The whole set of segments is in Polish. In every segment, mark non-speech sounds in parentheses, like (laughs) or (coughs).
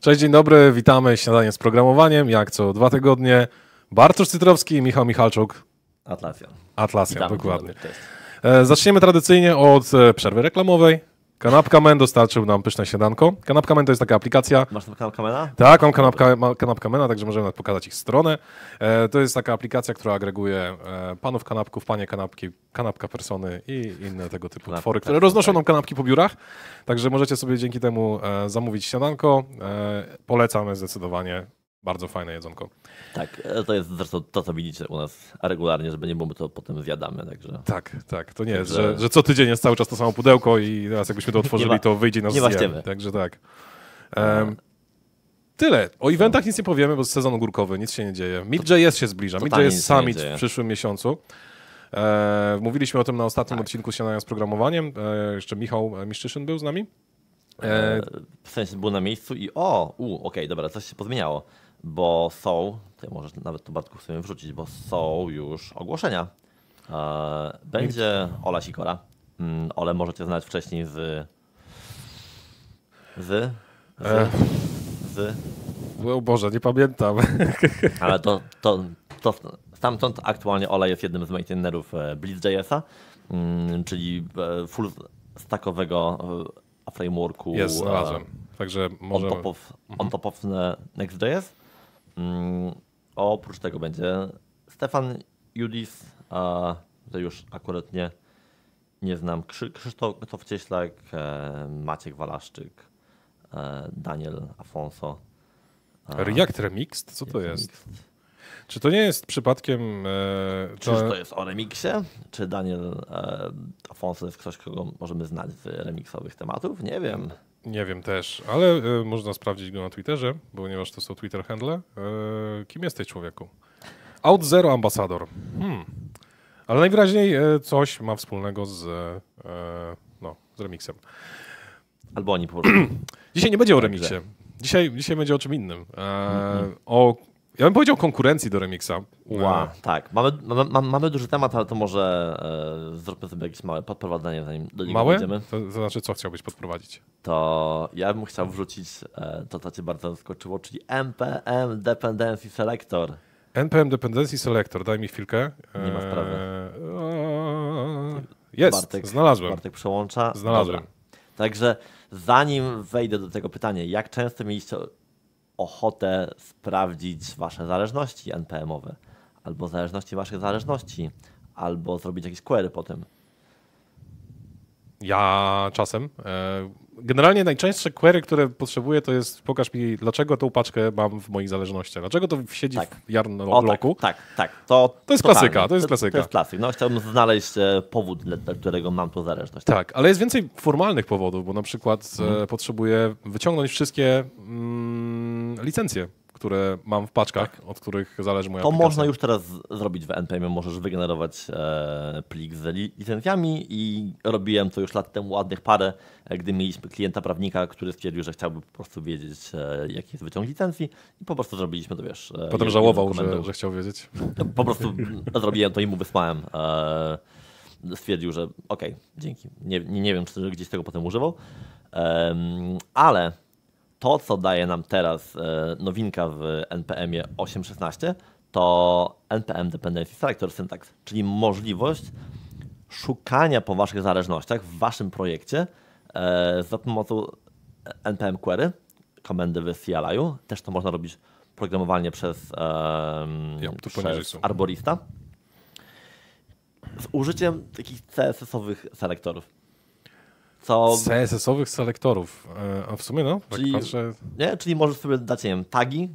Cześć, dzień dobry, witamy, śniadanie z programowaniem, jak co dwa tygodnie. Bartosz Cytrowski i Michał Michalczuk. Atlasia. Atlasia, dokładnie. E, zaczniemy tradycyjnie od e, przerwy reklamowej, Kanapka Men dostarczył nam pyszne śniadanko. Kanapka Men to jest taka aplikacja. Masz kanapka Mena? Tak, mam kanapka, kanapka Mena, także możemy nawet pokazać ich stronę. E, to jest taka aplikacja, która agreguje e, panów kanapków, panie kanapki, kanapka persony i inne tego typu kanapka, twory, które roznoszą nam tak. kanapki po biurach. Także możecie sobie dzięki temu e, zamówić śniadanko. E, polecamy zdecydowanie. Bardzo fajne jedzonko. Tak, e, to jest zresztą to, co widzicie u nas regularnie, żeby nie było, to potem zjadamy. Także... Tak, tak. To nie jest, że, że co tydzień jest cały czas to samo pudełko i teraz jakbyśmy to otworzyli, ma, to wyjdzie nas zjem. Także tak. Um, tyle. O eventach nic nie powiemy, bo jest sezon ogórkowy, nic się nie dzieje. Mid.js się zbliża. Mid.js Summit w przyszłym miesiącu. E, mówiliśmy o tym na ostatnim tak. odcinku Śniadania z programowaniem. E, jeszcze Michał e, Miszczyszyn był z nami. E, e... W sensie był na miejscu i o, u, okej, okay, dobra, coś się pozmieniało bo są, ty możesz nawet tu Bartku sobie wrzucić, bo są już ogłoszenia. E, będzie Ola Sikora. Mm, Ole możecie znać wcześniej z... Z... Z... z... O Boże, nie pamiętam. (laughs) Ale to, to, to stamtąd aktualnie Ola jest jednym z maintainerów e, Blitz.js'a, mm, czyli e, full stackowego frameworku. Jest, razem. Także może... On to mhm. Next.js. Mm, oprócz tego będzie Stefan Judis, a już akurat nie, nie znam, Krzysztof Cieślak, e, Maciek Walaszczyk, e, Daniel Afonso. React Remixed? Co to jest? Czy to nie jest przypadkiem... E, to... Czyż to jest o remiksie? Czy Daniel e, Afonso jest ktoś, kogo możemy znać z remiksowych tematów? Nie wiem. Nie wiem też, ale y, można sprawdzić go na Twitterze, ponieważ to są Twitter handle. Y, kim jesteś człowieku? Out Zero Ambasador. Hmm. Ale najwyraźniej y, coś ma wspólnego z, no, z remixem. Albo oni po (clears throat) Dzisiaj nie będzie o remiksie. Dzisiaj, dzisiaj będzie o czym innym. E, mm -hmm. O ja bym powiedział konkurencji do Remixa. Wow. E, tak, mamy, mamy, mamy duży temat, ale to może e, zróbmy sobie jakieś małe podprowadzenie, zanim do niego małe? Idziemy. To, to znaczy, co chciałbyś podprowadzić? To ja bym chciał wrzucić e, to, co cię bardzo zaskoczyło, czyli NPM Dependency Selector. NPM Dependency Selector, daj mi chwilkę. Nie ma sprawy. E, jest, Bartek, znalazłem. Bartek przełącza. Znalazłem. Dobra. Także zanim wejdę do tego pytania, jak często mieliście ochotę sprawdzić wasze zależności NPM-owe, albo zależności waszych zależności, albo zrobić jakieś query po tym. Ja czasem. E, generalnie najczęstsze query, które potrzebuję, to jest pokaż mi, dlaczego tą paczkę mam w moich zależnościach. Dlaczego to siedzi tak. w jarn bloku? Tak, tak, tak. To, to jest klasyka, to jest klasyka. To, to jest klasyk. No, chciałbym znaleźć e, powód, dla którego mam tą zależność. Tak, tak ale jest więcej formalnych powodów, bo na przykład e, mhm. potrzebuję wyciągnąć wszystkie. Mm, licencje, które mam w paczkach, tak. od których zależy moja To aplikacja. można już teraz zrobić w NPM, możesz wygenerować e, plik z licencjami i robiłem to już lat temu ładnych parę, e, gdy mieliśmy klienta prawnika, który stwierdził, że chciałby po prostu wiedzieć, e, jaki jest wyciąg licencji i po prostu zrobiliśmy to, wiesz... Potem żałował, że, że, chciał wiedzieć. No, po prostu (laughs) zrobiłem to i mu wysłałem stwierdził, że okej, okay, dzięki. Nie, nie, nie, wiem, czy gdzieś tego potem używał. Um, ale to, co daje nam teraz e, nowinka w NPM-ie 8.16, to NPM Dependency Selector Syntax, czyli możliwość szukania po waszych zależnościach w waszym projekcie e, za pomocą NPM Query, komendy w cli Też to można robić programowanie przez, e, ja, przez Arborista. Z użyciem takich CSS-owych selektorów co... CSS-owych selektorów, e, a w sumie no, tak czyli, patrzę... nie, czyli możesz sobie dać, nie wiem, tagi e,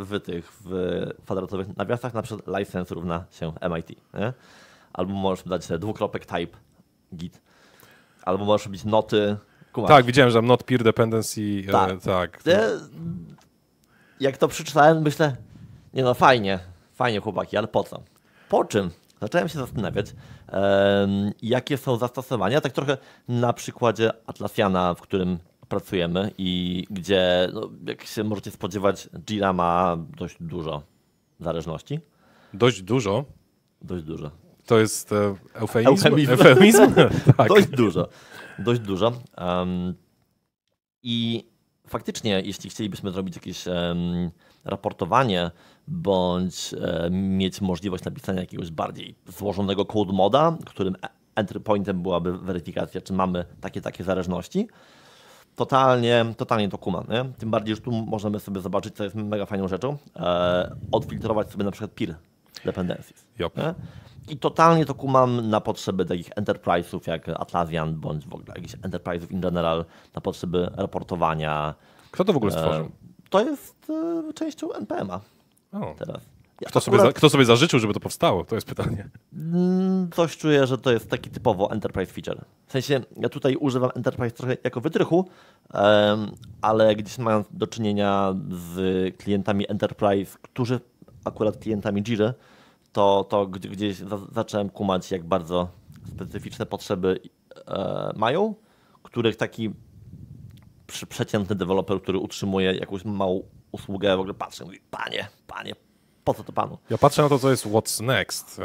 w tych w kwadratowych nawiasach, na przykład license równa się MIT, nie? Albo możesz dać dwukropek type git, albo możesz robić noty, Kumasz. Tak, widziałem, że not peer dependency, e, tak. tak. E, tak. jak to przeczytałem, myślę, nie no fajnie, fajnie chłopaki, ale po co? Po czym zacząłem się zastanawiać, jakie są zastosowania, tak trochę na przykładzie Atlassiana, w którym pracujemy i gdzie, no, jak się możecie spodziewać, Jira ma dość dużo zależności. Dość dużo? Dość dużo. To jest e, eufemizm? Eufemizm? eufemizm? (laughs) tak. Dość dużo. Dość dużo. Um, I faktycznie, jeśli chcielibyśmy zrobić jakieś raportowanie, bądź mieć możliwość napisania jakiegoś bardziej złożonego code moda, którym e, entry pointem byłaby weryfikacja, czy mamy takie, takie zależności, totalnie, totalnie to kuma. Nie? Tym bardziej, że tu możemy sobie zobaczyć, co jest mega fajną rzeczą, e, odfiltrować sobie na przykład peer dependencies. Yep. I totalnie to kumam na potrzeby takich enterprise'ów jak Atlassian, bądź w ogóle jakichś enterprise'ów in general, na potrzeby raportowania. Kto to w ogóle e, stworzył? To jest e, częścią NPM-a o. teraz. Kto sobie, za, kto sobie zażyczył, żeby to powstało? To jest pytanie. Mm, coś czuję, że to jest taki typowo enterprise feature. W sensie ja tutaj używam enterprise trochę jako wytrychu, ale gdzieś mając do czynienia z klientami enterprise, którzy akurat klientami Jira, to, to gdzieś zacząłem kumać, jak bardzo specyficzne potrzeby e, mają, których taki przeciętny deweloper, który utrzymuje jakąś małą usługę, w ogóle patrzy i mówi, panie, panie, po co to panu? Ja patrzę na to, co jest what's next. E,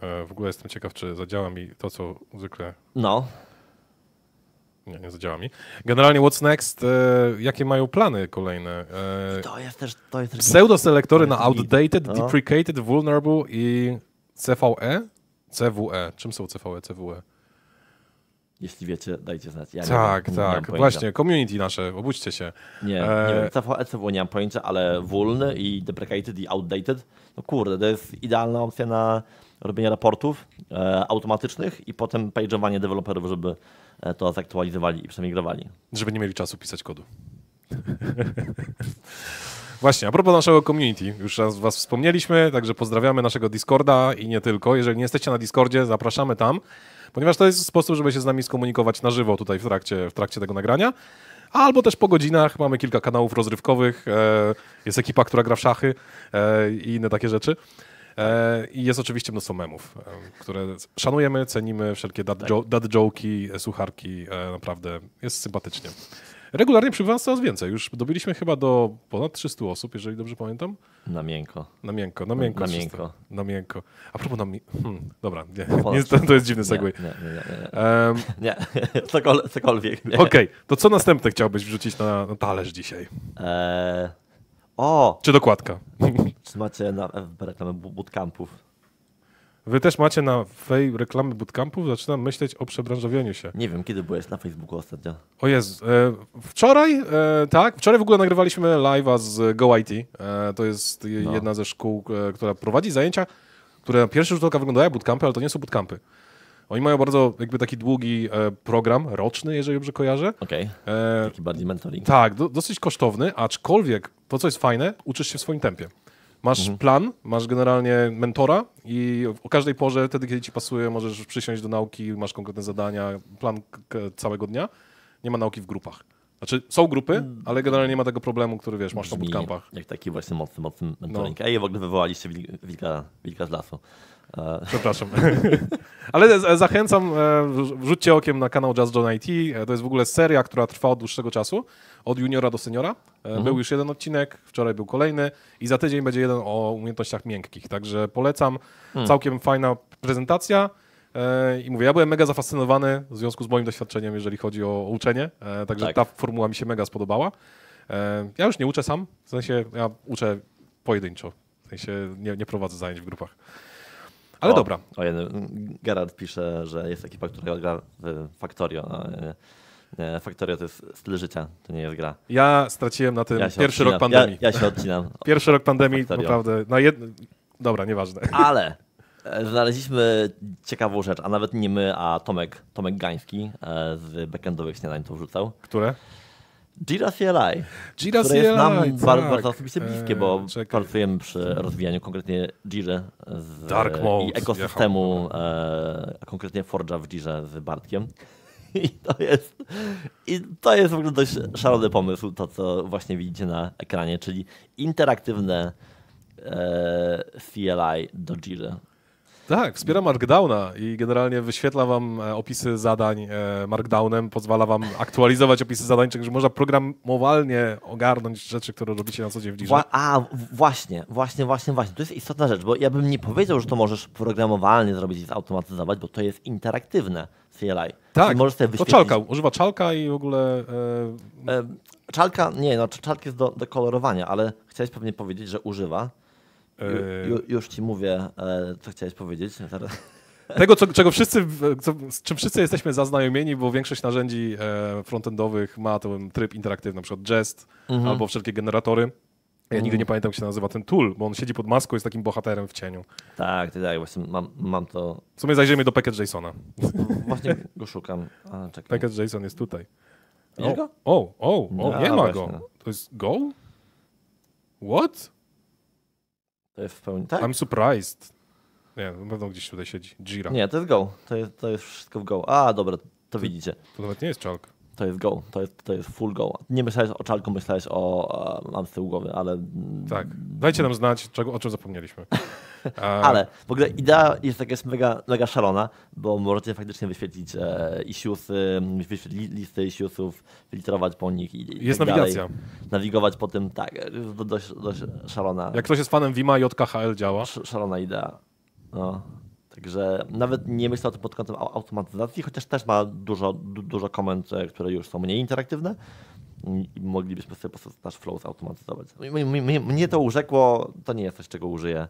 e, w ogóle jestem ciekaw, czy zadziała mi to, co zwykle no. Nie, nie zadziała mi. Generalnie What's Next, e, jakie mają plany kolejne? E, to jest też... To jest też pseudoselektory na Outdated, no. Deprecated, Vulnerable i CVE? CWE. Czym są CVE, CWE? Jeśli wiecie, dajcie znać. Ja tak, nie, tak. Nie tak. Właśnie, community nasze, obudźcie się. Nie, e... nie wiem, CVE, CWE nie mam pojęcia, ale Vuln i Deprecated i Outdated, no kurde, to jest idealna opcja na robienie raportów e, automatycznych i potem page'owanie deweloperów, żeby e, to zaktualizowali i przemigrowali. Żeby nie mieli czasu pisać kodu. (laughs) Właśnie, a propos naszego community, już raz was wspomnieliśmy, także pozdrawiamy naszego Discorda i nie tylko. Jeżeli nie jesteście na Discordzie, zapraszamy tam, ponieważ to jest sposób, żeby się z nami skomunikować na żywo tutaj w trakcie, w trakcie tego nagrania. Albo też po godzinach mamy kilka kanałów rozrywkowych, e, jest ekipa, która gra w szachy e, i inne takie rzeczy. E, I jest oczywiście mnóstwo memów, e, które szanujemy, cenimy, wszelkie dad, tak. jo sucharki, e, naprawdę jest sympatycznie. Regularnie przybywa coraz więcej. Już dobiliśmy chyba do ponad 300 osób, jeżeli dobrze pamiętam. Na miękko. Na miękko, na miękko. Na, na miękko. Na miękko. A propos na mi... Hmm, dobra, nie, no nie to, jest dziwny segway. Nie, nie, nie. nie. Um, (laughs) nie. (laughs) Cokol cokolwiek. Okej, okay. to co następne chciałbyś wrzucić na, na talerz dzisiaj? Eee... O! Czy dokładka? Czy macie na FB reklamę bootcampów? Wy też macie na fej reklamy bootcampów? Zaczynam myśleć o przebranżowieniu się. Nie wiem, kiedy byłeś na Facebooku ostatnio? O jest. E, wczoraj, e, tak. Wczoraj w ogóle nagrywaliśmy live'a z GoIT. E, to jest no. jedna ze szkół, e, która prowadzi zajęcia, które na pierwszy rzut oka wyglądają jak bootcampy, ale to nie są bootcampy. Oni mają bardzo jakby taki długi e, program, roczny, jeżeli dobrze kojarzę. Okej, okay. E, taki bardziej mentoring. Tak, do, dosyć kosztowny, aczkolwiek to, co jest fajne, uczysz się w swoim tempie. Masz mhm. plan, masz generalnie mentora i o każdej porze, wtedy kiedy ci pasuje, możesz przysiąść do nauki, masz konkretne zadania, plan całego dnia. Nie ma nauki w grupach. Znaczy są grupy, mm. ale generalnie nie ma tego problemu, który wiesz, masz Brzmi na bootcampach. Jak taki właśnie mocny, mocny no. mentoring. No. je w ogóle wywołaliście wilka, wilka z lasu. Przepraszam. (laughs) Ale e, zachęcam, e, wrzućcie okiem na kanał Just John IT. E, to jest w ogóle seria, która trwa od dłuższego czasu, od juniora do seniora. Mhm. Był już jeden odcinek, wczoraj był kolejny i za tydzień będzie jeden o umiejętnościach miękkich. Także polecam. Mhm. Całkiem fajna prezentacja. I mówię, ja byłem mega zafascynowany w związku z moim doświadczeniem, jeżeli chodzi o uczenie. Także tak. ta formuła mi się mega spodobała. Ja już nie uczę sam, w sensie ja uczę pojedynczo. W sensie nie, nie prowadzę zajęć w grupach. Ale o, dobra. O jeden, Gerard pisze, że jest ekipa, która gra w Factorio. No, nie, e, Factorio to jest styl życia, to nie jest gra. Ja straciłem na tym ja pierwszy odcinam. rok pandemii. Ja, ja się odcinam. (laughs) pierwszy rok pandemii, Factorio. naprawdę. Na jed... Dobra, nieważne. Ale e, znaleźliśmy ciekawą rzecz, a nawet nie my, a Tomek, Tomek Gański e, z backendowych śniadań to wrzucał. Które? Jira CLI, Jira które jest nam tak. bardzo, bardzo osobiście bliskie, bo eee, pracujemy przy rozwijaniu konkretnie Jirze e, i ekosystemu, e, a konkretnie Forge'a w Jirze z Bartkiem. (laughs) I to jest, I to jest w ogóle dość szalony pomysł, to co właśnie widzicie na ekranie, czyli interaktywne e, CLI do Jiry. Tak, wspiera Markdowna i generalnie wyświetla wam e, opisy zadań e, Markdownem, pozwala wam aktualizować opisy zadań, czyli można programowalnie ogarnąć rzeczy, które robicie na co dzień w Dirze. A, właśnie, właśnie, właśnie, właśnie. To jest istotna rzecz, bo ja bym nie powiedział, że to możesz programowalnie zrobić i zautomatyzować, bo to jest interaktywne CLI. Tak, Czyli możesz sobie wyświetlić... to czalka, używa czalka i w ogóle... E, czalka, nie, no czalk jest do, do kolorowania, ale chciałeś pewnie powiedzieć, że używa E, ju, już ci mówię, e, co chciałeś powiedzieć. Teraz. Tego, co, czego wszyscy, co, z czym wszyscy jesteśmy zaznajomieni, bo większość narzędzi e, frontendowych ma ten tryb interaktywny, np. Jest mhm. albo wszelkie generatory. Ja nigdy mhm. nie pamiętam, jak się nazywa ten tool, bo on siedzi pod maską, jest takim bohaterem w cieniu. Tak, ty tak, tak, właśnie mam, mam to. W sumie zajrzyjmy do package JSONa. No, właśnie go szukam. Packet JSON jest tutaj. Widzisz go? O, o, o, no, nie ma go. To jest go? What? To jest w pełni. Tak? I'm surprised. Nie, na pewno gdzieś tutaj siedzi. Jira. Nie, to jest Go. To jest, to jest wszystko w Go. A, dobra, to, to widzicie. To nawet nie jest Chalk. To jest go, to jest, to jest full go. Nie myślałeś o czarku, myślałeś o. E, mam z tyłu głowy, ale. Tak. Dajcie nam znać, czego, o czym zapomnieliśmy. (laughs) ale w ogóle idea jest taka jest mega, mega szalona, bo możecie faktycznie wyświetlić e, issuesy, wyświetlić listy issuesów, filtrować po nich i. i jest tak nawigacja. Dalej. Nawigować po tym, tak. Dość, dość szalona. Jak ktoś jest fanem Wima, JKHL działa. Sz, szalona idea. No. Także nawet nie myślę o tym pod kątem automatyzacji, chociaż też ma dużo, du, dużo komend, e, które już są mniej interaktywne. I moglibyśmy sobie po prostu nasz flow zautomatyzować. Mnie, to urzekło, to nie jest coś, czego użyję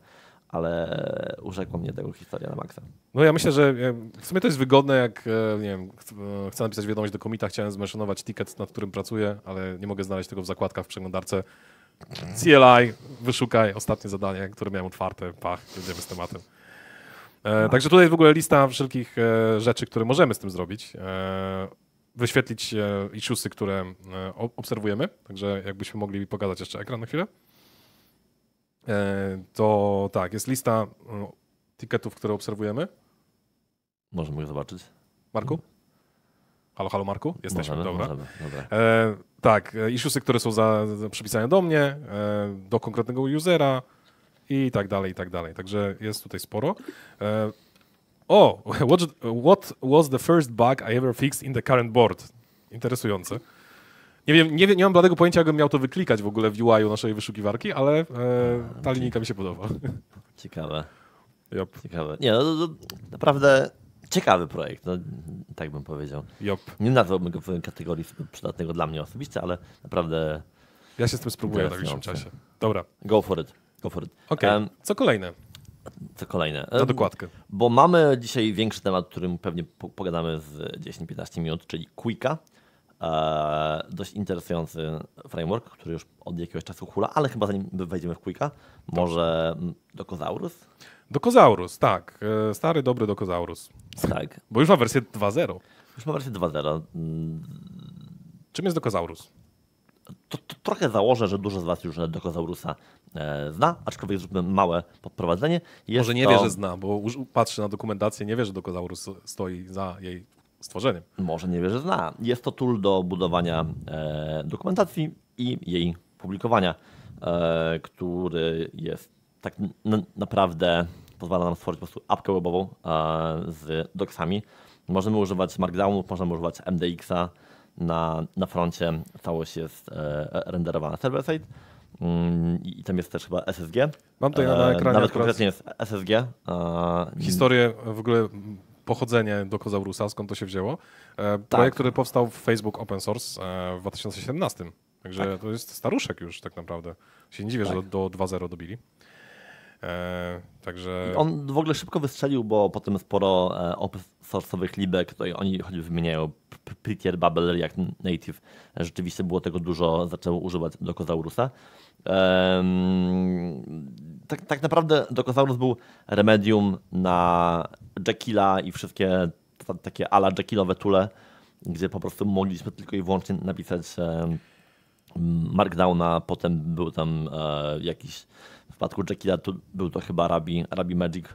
ale urzekło mnie tego historia na maksa. No ja myślę, że e, w sumie to jest wygodne, jak e, nie wiem, chcę napisać wiadomość do komita, chciałem zmeszonować ticket, nad którym pracuję, ale nie mogę znaleźć tego w zakładkach w przeglądarce. CLI, wyszukaj ostatnie zadanie, które miałem otwarte, pach, jedziemy z tematem. E, także tutaj w ogóle lista wszelkich e, rzeczy, które możemy z tym zrobić. E, wyświetlić issuesy, które obserwujemy. Także jakbyśmy mogli pokazać jeszcze ekran na chwilę. to tak, jest lista ticketów, które obserwujemy. Możemy je zobaczyć. Marku? Halo, halo Marku? Jesteśmy, możemy, dobra. Możemy, dobra. E, tak, issuesy, które są za, za przypisane do mnie, e, do konkretnego usera, i tak dalej, i tak dalej. Także jest tutaj sporo. E, o, (laughs) what, what was the first bug I ever fixed in the current board? Interesujące. Nie wiem, nie, nie mam bladego pojęcia, jakbym miał to wyklikać w ogóle w UI-u naszej wyszukiwarki, ale e, ta linijka mi się podoba. (laughs) Ciekawe. Yep. Ciekawe. Nie, no, to, no, no, naprawdę ciekawy projekt, no, tak bym powiedział. Yep. Nie nazwałbym go w kategorii przydatnego dla mnie osobiście, ale naprawdę... Ja się z tym spróbuję w najbliższym czasie. Dobra. Go for it. Komfort. Okej, okay. co kolejne? Co kolejne? Na dokładkę. Bo mamy dzisiaj większy temat, którym pewnie pogadamy z 10-15 minut, czyli Quicka. E, dość interesujący framework, który już od jakiegoś czasu hula, ale chyba zanim wejdziemy w Quicka, może do Do Dokozaurus, tak. E, stary, dobry Dokozaurus. Tak. Bo już ma wersję 2.0. Już ma wersję 2.0. Mm. Czym jest Dokozaurus? to, to trochę założę, że dużo z Was już Dokozaurusa e, zna, aczkolwiek zróbmy małe podprowadzenie. Jest Może nie to... wie, że zna, bo patrzy na dokumentację, nie wie, że Dokozaurus stoi za jej stworzeniem. Może nie wie, że zna. Jest to tool do budowania e, dokumentacji i jej publikowania, e, który jest tak naprawdę pozwala nam stworzyć po prostu apkę webową e, z doksami. Możemy używać Markdownu, możemy używać MDX-a, na, na froncie całość jest renderowana server-side mm, i tam jest też chyba SSG. Mam tutaj na e, ekranie. Nawet konkretnie jest SSG. Historię w ogóle pochodzenie do Dokozaurusa, skąd to się wzięło. E, projekt, tak. który powstał w Facebook Open Source e, w 2017. Także tak. to jest staruszek już tak naprawdę. Się nie dziwię, tak. że do, 2.0 dobili. także... I on w ogóle szybko wystrzelił, bo potem sporo source'owych libek, tutaj oni choćby wymieniają Prettier Babel, React Native. Rzeczywiście było tego dużo, zaczęło używać Docosaurusa. Tak, tak naprawdę Docosaurus był remedium na Jekylla i wszystkie takie ala Jekyllowe tule, gdzie po prostu mogliśmy tylko i wyłącznie napisać Markdowna, potem był tam e, jakiś, w przypadku tu był to chyba Rabi, Rabi Magic.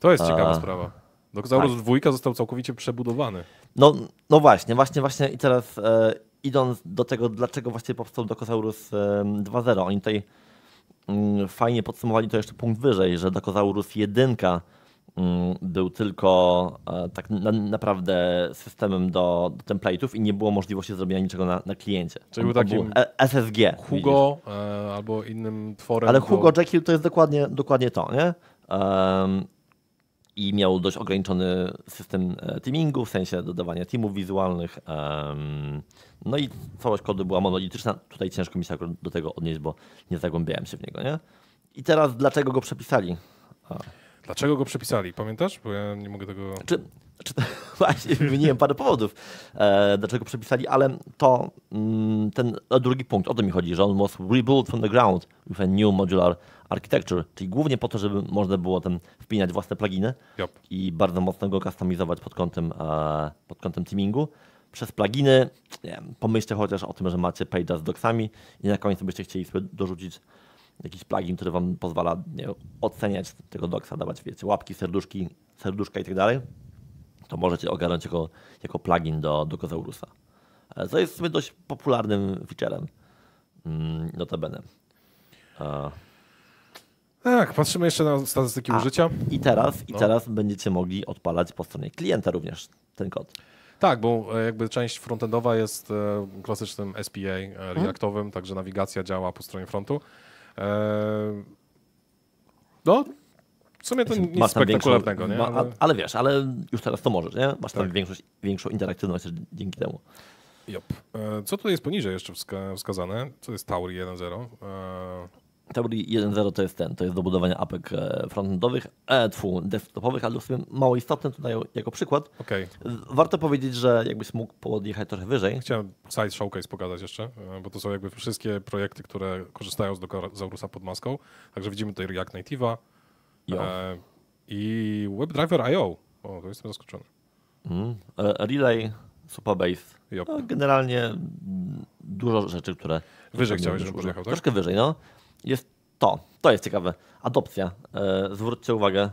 To jest ciekawa e, sprawa. Doksaurus tak. dwójka został całkowicie przebudowany. No, no właśnie, właśnie, właśnie i teraz e, idąc do tego, dlaczego właśnie powstał Dokosaurus e, 2.0, oni tutaj mm, fajnie podsumowali to jeszcze punkt wyżej, że Dokosaurus 1 mm, był tylko e, tak na, naprawdę systemem do, do template'ów i nie było możliwości zrobienia niczego na, na kliencie. Czyli był takim e, SSG. Hugo e, albo innym tworem. Ale Hugo do... Jekyll to jest dokładnie, dokładnie to, nie? i miał dość ograniczony system e, teamingu, w sensie dodawania teamów wizualnych. No i całość kodu była monolityczna. Tutaj ciężko mi się do tego odnieść, bo nie zagłębiałem się w niego. Nie? I teraz dlaczego go przepisali? A. Dlaczego go przepisali? Pamiętasz? Bo ja nie mogę tego czy znaczy, to, (laughs) właśnie wymieniłem parę powodów, e, dlaczego przepisali, ale to mm, ten e, drugi punkt, o to mi chodzi, że on must rebuild from the ground with a new modular architecture, czyli głównie po to, żeby można było tam wpinać własne pluginy yep. i bardzo mocno go customizować pod kątem, e, pod kątem teamingu. Przez pluginy pomyślcie chociaż o tym, że macie page'a z doksami i na koniec byście chcieli sobie dorzucić jakiś plugin, który wam pozwala nie, oceniać tego doksa, dawać wiecie, łapki, serduszki, serduszka i tak dalej to możecie ogarnąć jako, jako plugin do, do Kozaurusa. E, co jest w sumie dość popularnym featurem. Mm, notabene. E. Tak, patrzymy jeszcze na statystyki A, użycia. I teraz, i no. teraz będziecie mogli odpalać po stronie klienta również ten kod. Tak, bo e, jakby część frontendowa jest klasycznym SPA mhm. reaktowym, hmm? także nawigacja działa po stronie frontu. No, w sumie to znaczy, nic spektakularnego, większą, nie? Ale... ale... wiesz, ale już teraz to możesz, nie? Masz tak. tam większość, większą interaktywność dzięki temu. Jop. E, co tu jest poniżej jeszcze wskazane? Co jest Tauri 1.0? E- Tauri 1.0 to jest ten, to jest do budowania apek e, frontendowych, e, desktopowych, ale w sumie mało istotne tutaj jako przykład. Okay. Warto powiedzieć, że jakbyś mógł podjechać trochę wyżej. Chciałem Side Showcase pokazać jeszcze, bo to są jakby wszystkie projekty, które korzystają z Zaurusa pod maską. Także widzimy tutaj React Native'a, E, I WebDriver IO. O, to jestem zaskoczony. Mm. E, Relay, Supabase. Yep. No, generalnie dużo rzeczy, które. Wyżej chciałeś, żebym pojechał, tak? Troszkę wyżej, no. Jest to. To jest ciekawe. Adopcja. E, zwróćcie uwagę.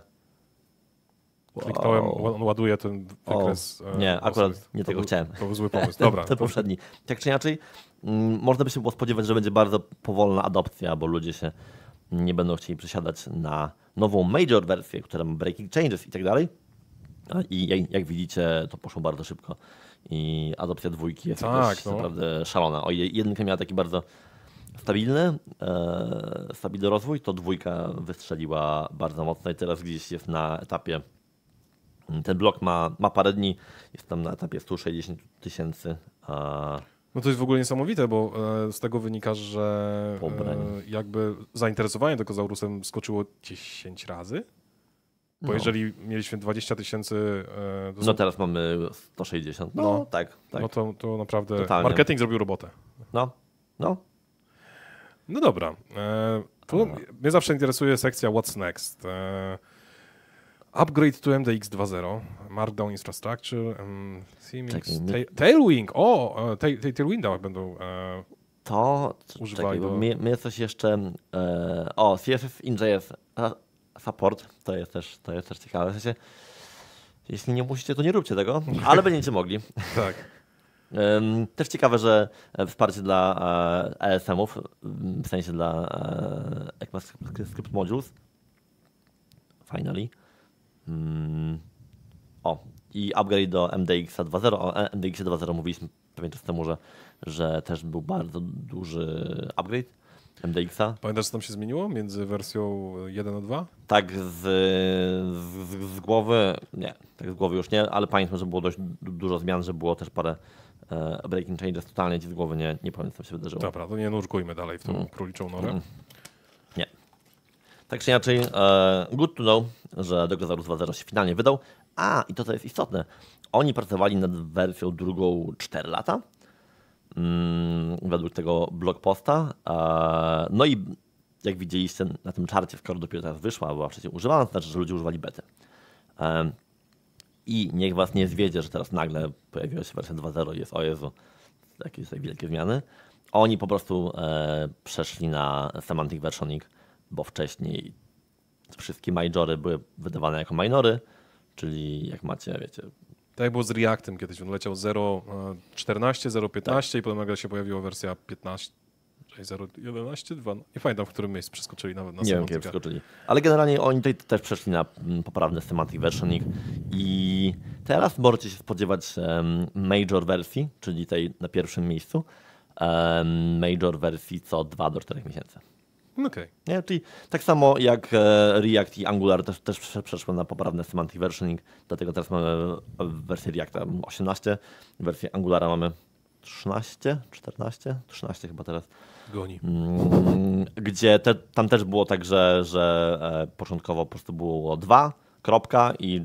Wow. On ładuje ten wykres. O, e, nie, akurat nie tego to chciałem. To był zły pomysł. (laughs) Dobra. ten, poprzedni. Tak czy inaczej, mm, można by się było spodziewać, że będzie bardzo powolna adopcja, bo ludzie się nie będą chcieli przesiadać na nową major wersję, która ma breaking changes i tak dalej. I jak widzicie, to poszło bardzo szybko. I adopcja dwójki jest tak, no. naprawdę szalona. O ile jedynka miała taki bardzo stabilny, e, stabilny rozwój, to dwójka wystrzeliła bardzo mocno i teraz gdzieś jest na etapie. Ten blok ma, ma parę dni, jest tam na etapie 160 tysięcy. No to jest w ogóle niesamowite, bo e, z tego wynika, że e, Pobrań. jakby zainteresowanie Dekozaurusem skoczyło 10 razy. Bo no. jeżeli mieliśmy 20 tysięcy... E, no teraz mamy 160. No, no tak, tak, No to, to naprawdę Totalnie. marketing zrobił robotę. No, no. No dobra. to mnie zawsze interesuje sekcja What's Next. Upgrade to MDX 2.0, Markdown Infrastructure, um, CMX, Tailwind, o, e, Tailwinda będą e, to, używali. Czekaj, do... my, my coś jeszcze, e, o, CSS InJS Support, to jest też, to jest też ciekawe, w sensie, jeśli nie musicie, to nie róbcie tego, (laughs) ale będziecie mogli. tak. Też ciekawe, że wsparcie dla ESM-ów, w sensie dla e, ECMAScript Modules. Finally. Mm. O, i upgrade do MDX 2.0. O e, MDX 2.0 mówiliśmy pewien czas temu, że, że też był bardzo duży upgrade MDX-a. Pamiętasz, co tam się zmieniło między wersją 1 a 2? Tak, z, z, z głowy nie, tak z głowy już nie, ale pamiętam, że było dość dużo zmian, że było też parę e, breaking changes totalnie ci z głowy nie, nie pamiętam, co się wydarzyło. Dobra, to nie nurkujmy dalej w tą mm. króliczą norę. Mm. Tak czy inaczej, e, good to know, że Dinosaurus 2.0 się finalnie wydał. A, i to co jest istotne, oni pracowali nad wersją drugą 4 lata, mm, według tego blog posta. E, no i jak widzieliście na tym czarcie, skoro dopiero teraz wyszła, była wcześniej używana, to znaczy, że ludzie używali bety. E, I niech was nie zwiedzie, że teraz nagle pojawiła się wersja 2.0 i jest o Jezu, jakieś tutaj wielkie zmiany. Oni po prostu przeszli na semantic versioning bo wcześniej wszystkie majory były wydawane jako minory, czyli jak macie, wiecie... Tak jak było z Reactem kiedyś, on leciał 0.14, 0.15 e, tak. i potem nagle się pojawiła wersja 15, 0.11, 2, nie pamiętam w którym miejscu przeskoczyli nawet na Nie semantykę. wiem, przeskoczyli. Ale generalnie oni tutaj też przeszli na mm, poprawny semantic versioning i teraz możecie się spodziewać major wersji, czyli tej na pierwszym miejscu, major wersji co 2 do 4 miesięcy. Okay. Nie? Czyli tak samo jak e, React i Angular też, też przeszły na poprawne semantic versioning, dlatego teraz mamy e, wersję Reacta 18, wersję Angulara mamy 13, 14, 13 chyba teraz. Goni. Mm, gdzie te, tam też było tak, że, że e, początkowo po prostu było dwa, kropka i,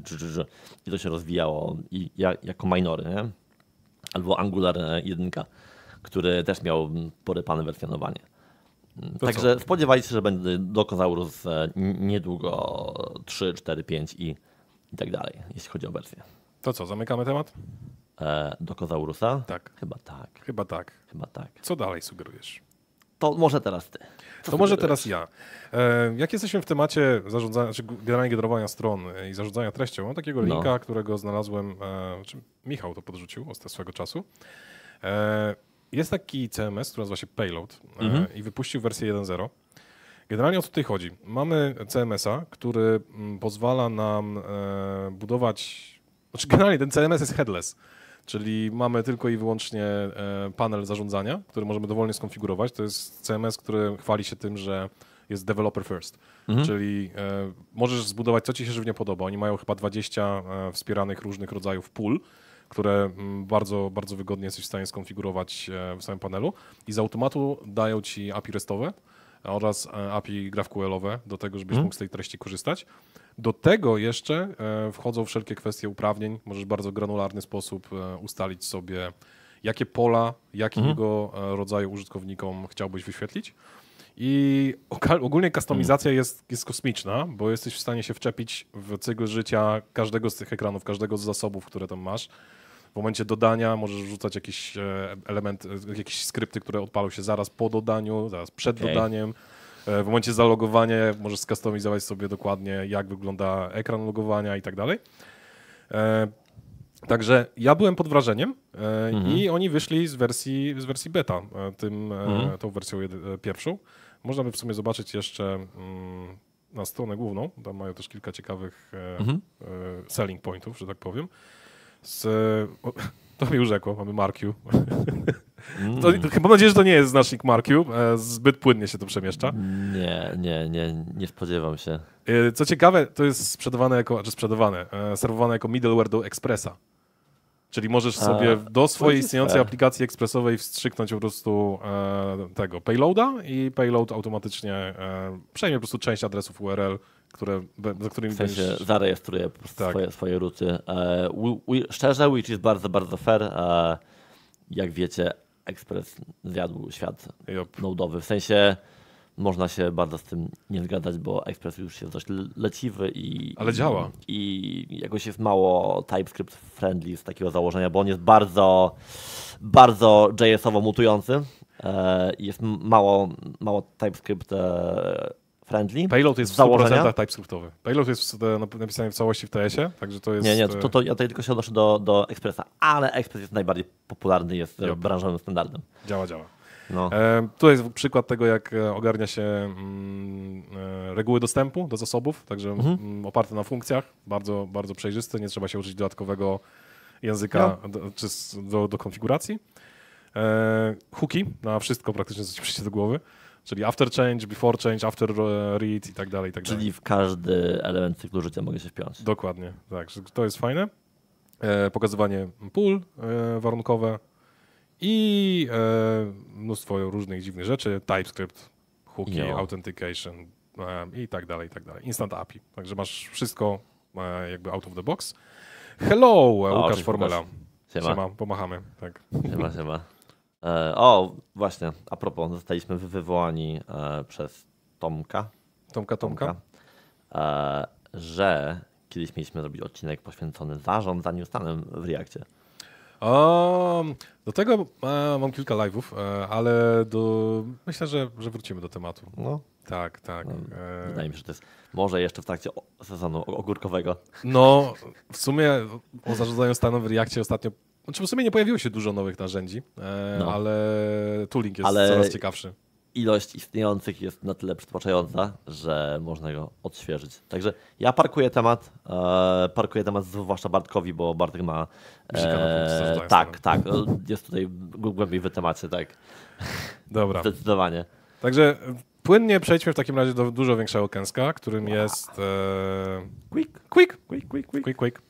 i to się rozwijało i, jako minory, nie? Albo Angular 1, który też miał porypane wersjonowanie. To Także co? spodziewajcie się, że będzie Dokozaurus e, niedługo 3, 4, 5 i, i tak dalej, jeśli chodzi o wersję. To co, zamykamy temat? E, Dokozaurusa? Tak. Chyba tak. Chyba tak. Chyba tak. Co dalej sugerujesz? To może teraz ty. Co to może teraz ja. E, jak jesteśmy w temacie zarządzania, czy generalnie generowania stron e, i zarządzania treścią, mam takiego no. linka, którego znalazłem, e, znaczy Michał to podrzucił od swego czasu. E, jest taki CMS, który nazywa się Payload e, mhm. i wypuścił wersję 1.0. Generalnie o co tutaj chodzi? Mamy CMS-a, który mm, pozwala nam e, budować. Znaczy, (laughs) generalnie ten CMS jest headless, czyli mamy tylko i wyłącznie e, panel zarządzania, który możemy dowolnie skonfigurować. To jest CMS, który chwali się tym, że jest developer first, mhm. czyli możesz zbudować, co ci się żywnie podoba. Oni mają chyba 20 wspieranych różnych rodzajów pól które mm, bardzo, bardzo wygodnie jesteś w stanie skonfigurować e, w samym panelu i z automatu dają ci API restowe e, oraz e, API GraphQL-owe do tego, żebyś mhm. mógł z tej treści korzystać. Do tego jeszcze wchodzą wszelkie kwestie uprawnień. Możesz w bardzo granularny sposób ustalić sobie, jakie pola, jakiego mhm. rodzaju użytkownikom chciałbyś wyświetlić. I ogólnie kustomizacja mhm. jest, jest kosmiczna, bo jesteś w stanie się wczepić w cykl życia każdego z tych ekranów, każdego z zasobów, które tam masz. W momencie dodania możesz rzucać jakiś e, element, e, jakieś skrypty, które odpalą się zaraz po dodaniu, zaraz przed okay. dodaniem. E, w momencie zalogowania możesz skustomizować sobie dokładnie, jak wygląda ekran logowania i tak dalej. Także ja byłem pod wrażeniem mhm. i oni wyszli z wersji, z wersji beta, tym, mhm. tą wersją pierwszą. Można by w sumie zobaczyć jeszcze mm, na stronę główną, tam mają też kilka ciekawych mhm. selling pointów, że tak powiem z... (laughs) To mi urzekło, mamy Markiu. Mm. (laughs) mam nadzieję, że to nie jest znacznik Markiu. E, zbyt płynnie się to przemieszcza. Nie, nie, nie, nie spodziewam się. E, co ciekawe, to jest sprzedawane jako, czy znaczy sprzedawane, e, serwowane jako middleware do Expressa. Czyli możesz sobie do swojej istniejącej aplikacji ekspresowej wstrzyknąć po prostu e, tego payloada i payload automatycznie e, przejmie po prostu część adresów URL które, za którymi w sensie będziesz... zarejestruję po prostu tak. swoje, swoje ruty. E, szczerze, Witch jest bardzo, bardzo fair. E, jak wiecie, Express zjadł świat yep. nodowy. W sensie można się bardzo z tym nie zgadzać, bo Express już jest dość leciwy i. Ale działa. I, i jakoś jest mało TypeScript friendly z takiego założenia, bo on jest bardzo, bardzo JS-owo mutujący. E, jest mało, mało TypeScript e, friendly. Payload jest w 100% TypeScriptowy. Payload jest napisany w całości w TS-ie, także to jest... Nie, nie, e, to, to ja tutaj tylko się odnoszę do, do Expressa, ale Express jest najbardziej popularny, jest yep. branżowym standardem. Działa, działa. No. E, jest przykład tego, jak e, ogarnia się mm, e, reguły dostępu do zasobów, także mhm. m, mm, oparte na funkcjach, bardzo, bardzo przejrzysty, nie trzeba się uczyć dodatkowego języka no. do, czy do, do konfiguracji. E, hooki na wszystko praktycznie, co ci przyjdzie do głowy czyli after change, before change, after e, read i tak dalej. I tak czyli dalej. w każdy element cyklu życia mogę się wpiąć. Dokładnie, tak. To jest fajne. E, pokazywanie pól e, warunkowe i e, mnóstwo różnych dziwnych rzeczy, TypeScript, hooki, authentication um, i tak dalej, i tak dalej. Instant API. Także masz wszystko e, jakby out of the box. Hello, o, Łukasz Formela. Łukasz. Siema. siema. pomachamy. Tak. Siema, siema. E, o, właśnie, a propos, zostaliśmy wywołani e, przez Tomka. Tomka, Tomka. Tomka e, że kiedyś mieliśmy zrobić odcinek poświęcony zarządzaniu stanem w Reakcie. O, do tego mam kilka live'ów, ale do, myślę, że, że wrócimy do tematu. No. Tak, tak. No, wydaje mi się, że to jest może jeszcze w trakcie sezonu ogórkowego. No, w sumie o zarządzaniu stanem w Reakcie ostatnio znaczy w sumie nie pojawiło się dużo nowych narzędzi, e, no. ale tooling jest ale coraz ciekawszy. Ilość istniejących jest na tyle przytłaczająca, że można go odświeżyć. Także ja parkuję temat, e, parkuję temat zwłaszcza Bartkowi, bo Bartek ma... E, tak, tak, tak, jest no. tak, e, tutaj głębiej w temacie, tak. Dobra. (laughs) Zdecydowanie. Także e, płynnie przejdźmy w takim razie do dużo większego kęska, którym jest... E... Quick. Quick. Quick, quick, quick. quick, quick.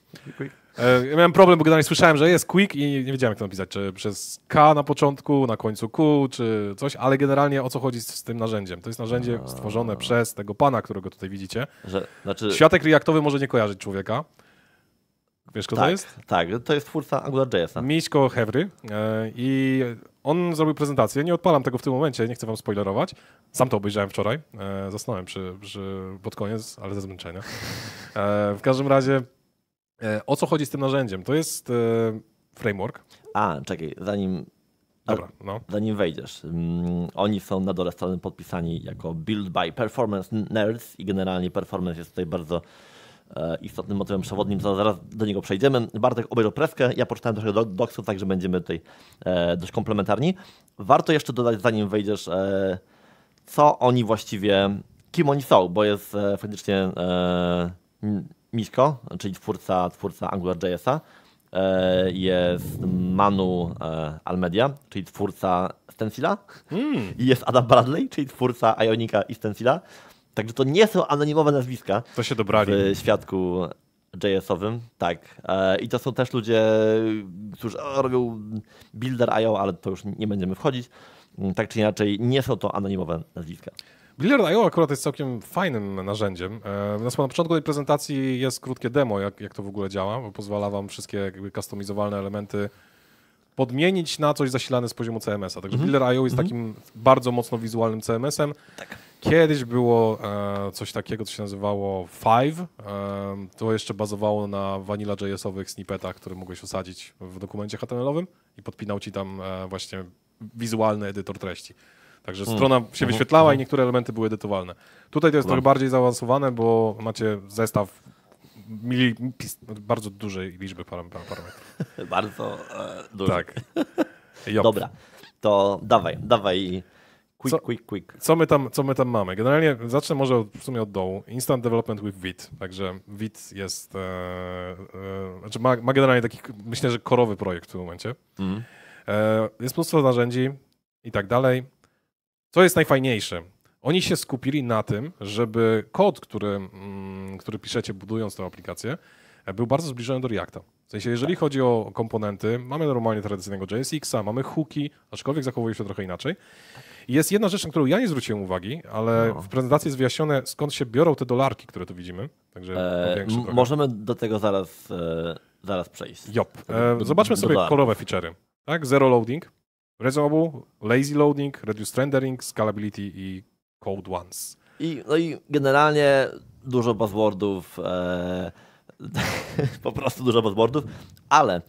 E, ja miałem problem, bo generalnie słyszałem, że jest quick i nie wiedziałem, jak to napisać, czy przez K na początku, na końcu Q, czy coś, ale generalnie o co chodzi z, tym narzędziem. To jest narzędzie A... stworzone przez tego pana, którego tutaj widzicie. Że, znaczy... Światek reaktowy może nie kojarzyć człowieka. Wiesz, kto tak, to jest? Tak, to jest twórca AngularJS. Miśko Hewry e, i on zrobił prezentację, nie odpalam tego w tym momencie, nie chcę wam spoilerować. Sam to obejrzałem wczoraj, e, zasnąłem przy, przy pod koniec, ale ze zmęczenia. w każdym razie E, o co chodzi z tym narzędziem? To jest e, framework. A, czekaj, zanim Dobra, no. Zanim wejdziesz, mm, oni są na dole strony podpisani jako Build by Performance Nerds i generalnie performance jest tutaj bardzo e, istotnym motywem przewodnim, co zaraz do niego przejdziemy. Bartek obejrzał preskę, ja poczytałem trochę doksów, także będziemy tutaj dość komplementarni. Warto jeszcze dodać, zanim wejdziesz, co oni właściwie, kim oni są, bo jest faktycznie Miśko, czyli twórca, twórca AngularJS-a, e, jest Manu e, Almedia, czyli twórca Stencila mm. i jest Adam Bradley, czyli twórca Ionika i Stencila. Także to nie są anonimowe nazwiska. To się dobrali. W świadku JS-owym, tak. E, I to są też ludzie, którzy robią builder IO, ale to już nie będziemy wchodzić. Mm, tak czy inaczej, nie są to anonimowe nazwiska. Billiard.io akurat jest całkiem fajnym narzędziem. E, na początku tej prezentacji jest krótkie demo, jak, jak to w ogóle działa, bo pozwala wam wszystkie jakby customizowalne elementy podmienić na coś zasilane z poziomu CMS-a. Także mm -hmm. Builder.io jest mm -hmm. takim bardzo mocno wizualnym CMS-em. Tak. Kiedyś było e, coś takiego, co się nazywało Five. E, to jeszcze bazowało na JS-owych snippetach, które mogłeś osadzić w dokumencie HTML-owym i podpinał ci tam e, właśnie wizualny edytor treści. Także mm. strona mm. się mhm. wyświetlała mm. i mhm. niektóre elementy były edytowalne. Tutaj to jest trochę bardziej zaawansowane, bo macie zestaw mili, bardzo dużej liczby param, parametrów. (laughs) bardzo e, Tak. Dobra, to dawaj, dawaj. Quick, co, quick, quick. Co my, tam, co my tam mamy? Generalnie zacznę może od, w sumie od dołu. Instant Development with Vit. Także Vit jest, e, e, znaczy ma, ma, generalnie taki, myślę, że korowy projekt w tym momencie. Mm. E, jest mnóstwo narzędzi i tak dalej. Co jest najfajniejsze? Oni się skupili na tym, żeby kod, który, mm, który piszecie budując tę aplikację, był bardzo zbliżony do Reacta. W sensie, jeżeli chodzi o komponenty, mamy normalnie tradycyjnego JSX-a, mamy hooki, aczkolwiek zachowuje się trochę inaczej. I jest jedna rzecz, na którą ja nie zwróciłem uwagi, ale no. w prezentacji jest wyjaśnione, skąd się biorą te dolarki, które tu widzimy. Także e, możemy do tego zaraz, e, zaraz przejść. Jop. E, zobaczmy sobie do kolorowe feature'y. Tak? Zero loading, Rezobu, lazy loading, reduced rendering, scalability i code once. I, no i generalnie dużo buzzwordów, e, (laughs) po prostu dużo buzzwordów, ale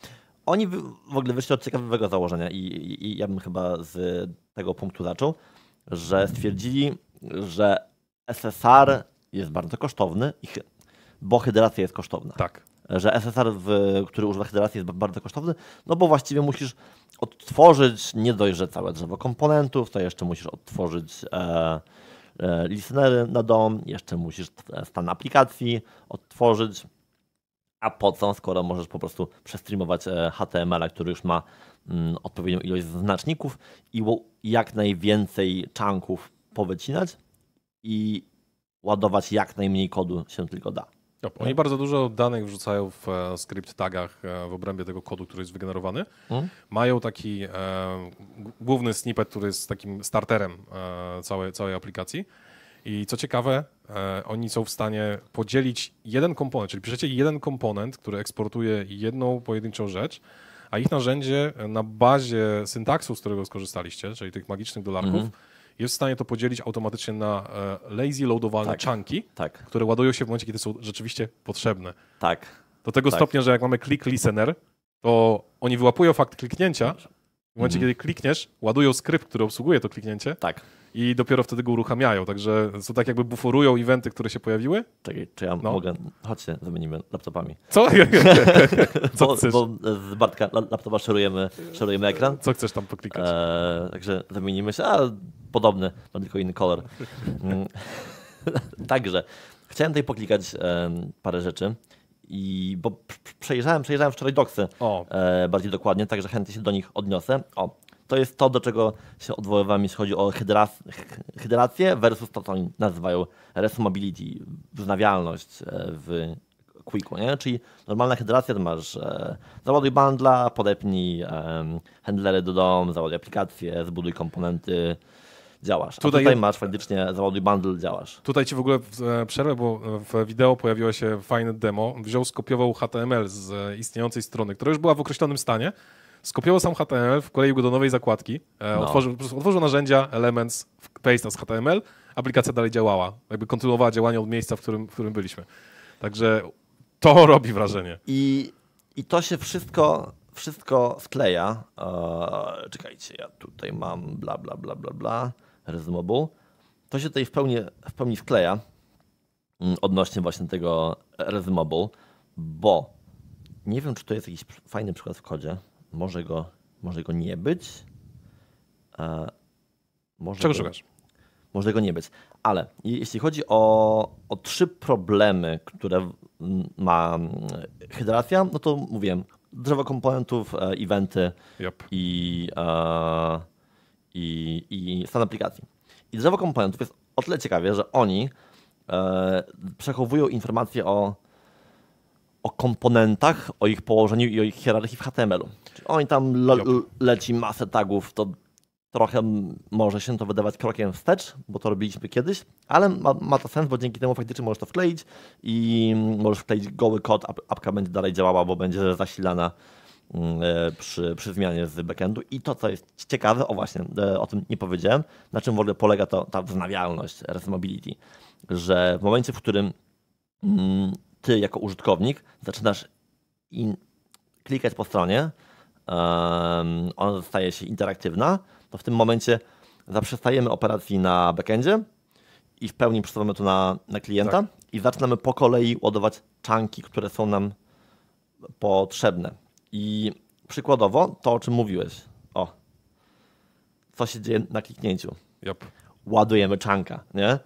oni w ogóle wyszli od ciekawego założenia i, i, i ja bym chyba z tego punktu zaczął, że stwierdzili, że SSR jest bardzo kosztowny, bo hydracja jest kosztowna. Tak. Że SSR, w, który używa hydracji, jest bardzo kosztowny, no bo właściwie musisz odtworzyć nie dość, że całe drzewo komponentów, to jeszcze musisz odtworzyć e, e, listenery na DOM, jeszcze musisz e, stan aplikacji odtworzyć. A po co, skoro możesz po prostu przestreamować e, HTML-a, który już ma mm, odpowiednią ilość znaczników i jak najwięcej chunków powycinać i ładować jak najmniej kodu się tylko da. No, oni tak. bardzo dużo danych wrzucają w e, script tagach e, w obrębie tego kodu, który jest wygenerowany. Mm. Mają taki e, główny snippet, który jest takim starterem e, całej, całej aplikacji. I co ciekawe, oni są w stanie podzielić jeden komponent, czyli piszecie jeden komponent, który eksportuje jedną pojedynczą rzecz, a ich narzędzie na bazie syntaksu, z którego skorzystaliście, czyli tych magicznych dolarków, mm jest w stanie to podzielić automatycznie na e, lazy loadowalne tak. chunki, tak. które ładują się w momencie, kiedy są rzeczywiście potrzebne. Tak. Do tego tak. stopnia, że jak mamy click listener, to oni wyłapują fakt kliknięcia. W momencie, mhm. kiedy klikniesz, ładują skrypt, który obsługuje to kliknięcie. Tak. I dopiero wtedy go uruchamiają. Także to tak jakby buforują eventy, które się pojawiły. Tak, czy ja no. mogę. Chodźcie, zamienimy laptopami. Co? (laughs) (laughs) Co bo, chcesz? bo e, z Bartka laptopa szerujemy, szerujemy ekran. Co chcesz tam poklikać? Eee, także zamienimy się. A podobny, ma tylko inny kolor. Mm. (laughs) Także chciałem tutaj poklikać parę rzeczy. I bo przejrzałem, przejrzałem wczoraj doksy e, bardziej dokładnie, także chętnie się do nich odniosę. O, to jest to, do czego się odwoływałem, jeśli chodzi o hydrację versus to, co oni nazywają resumability, wznawialność e, w Quicku, nie? Czyli normalna hydracja to masz e, załaduj bundla, podepnij e, handlery do domu, załaduj aplikację, zbuduj komponenty, działasz. Tutaj, tutaj, masz faktycznie załaduj bundle, działasz. Tutaj ci w ogóle e, przerwę, bo e, w wideo pojawiło się fajne demo. Wziął, skopiował HTML z e, istniejącej strony, która już była w określonym stanie. Skopiował sam HTML, wkleił go do nowej zakładki, no. otworzył, otworzył narzędzia, Elements, paste z HTML, aplikacja dalej działała. Jakby kontynuowała działanie od miejsca, w którym, w którym byliśmy. Także to (laughs) robi wrażenie. I, i to się wszystko wszystko wkleja. Eee, czekajcie, ja tutaj mam bla, bla, bla, bla, bla. ResMobile. To się tutaj w pełni, w pełni wkleja mm, odnośnie właśnie tego ResMobile, bo nie wiem, czy to jest jakiś fajny przykład w kodzie. Może go, może go nie być. E, może Czego go, szukasz? Może go nie być. Ale jeśli chodzi o, o trzy problemy, które ma hydracja, no to mówiłem, drzewo komponentów, e, eventy yep. i e, i, i stan aplikacji. I drzewo komponentów jest o tyle ciekawie, że oni e, przechowują informacje o, o komponentach, o ich położeniu i o ich hierarchii w HTML-u. Czyli oni tam le, leci masę tagów, to trochę może się to wydawać krokiem wstecz, bo to robiliśmy kiedyś, ale ma, ma to sens, bo dzięki temu faktycznie możesz to wkleić i mm, możesz wkleić goły kod, apka będzie dalej działała, bo będzie zasilana Mm, e, przy, przy zmianie z backendu. I to, co jest ciekawe, o właśnie, e, o tym nie powiedziałem, na czym w ogóle polega to, ta wznawialność mobility że w momencie, w którym mm, ty jako użytkownik zaczynasz in, klikać po stronie, um, ona staje się interaktywna, to w tym momencie zaprzestajemy operacji na backendzie i w pełni przesuwamy to na, na klienta tak. i zaczynamy po kolei ładować czanki, które są nam potrzebne. I przykładowo to, o czym mówiłeś. O, co się dzieje na kliknięciu. Yep. Ładujemy czanka, nie?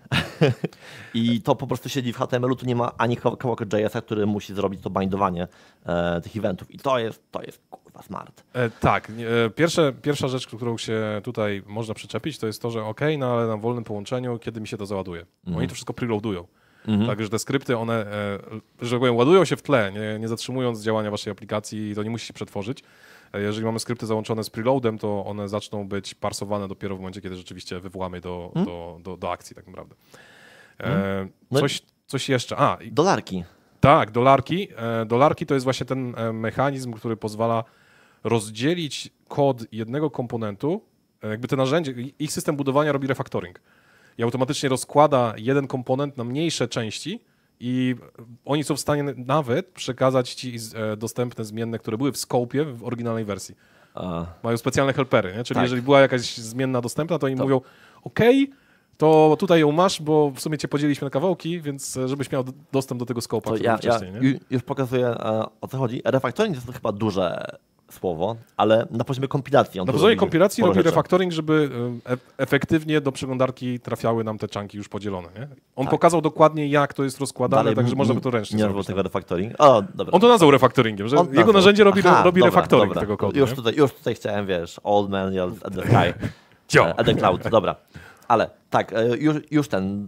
(laughs) I to po prostu siedzi w HTML-u, tu nie ma ani kawałka JS-a, który musi zrobić to bindowanie e, tych eventów. I to jest, to jest kurwa smart. E, tak, e, pierwsze, pierwsza rzecz, którą się tutaj można przyczepić, to jest to, że ok, no ale na wolnym połączeniu, kiedy mi się to załaduje. Mhm. Oni to wszystko preloadują. Mhm. Także te skrypty, one, e, że tak powiem, ładują się w tle, nie, nie zatrzymując działania waszej aplikacji i to nie musi się przetworzyć. E, jeżeli mamy skrypty załączone z preloadem, to one zaczną być parsowane dopiero w momencie, kiedy rzeczywiście wywołamy do, mhm. do, do, do, akcji tak naprawdę. E, mhm. No coś, coś jeszcze. A, dolarki. Tak, dolarki. Dolarki to jest właśnie ten mechanizm, który pozwala rozdzielić kod jednego komponentu, jakby te narzędzie, ich system budowania robi refactoring i automatycznie rozkłada jeden komponent na mniejsze części i oni są w stanie nawet przekazać ci e, dostępne zmienne, które były w skopie w oryginalnej wersji. A. Mają specjalne helpery, nie? czyli tak. jeżeli była jakaś zmienna dostępna, to oni to. mówią OK, to tutaj ją masz, bo w sumie cię podzieliliśmy na kawałki, więc e, żebyś miał dostęp do tego skopa. Ja, ja, już pokazuję e, o co chodzi. Refaktoring to są chyba duże słowo, ale na poziomie kompilacji. On na poziomie kompilacji robi refaktoring, refactoring, żeby e efektywnie do przeglądarki trafiały nam te czanki już podzielone. Nie? On tak. pokazał dokładnie, jak to jest rozkładane, także można by to ręcznie nie zrobić. Nie tego no. refaktoring. O, dobra. On to nazwał refactoringiem, że jego narzędzie robi, Aha, robi dobra, dobra. tego kodu. Już tutaj, już tutaj chciałem, wiesz, old man at the sky. (laughs) at the cloud, dobra. Ale tak, e, już, już ten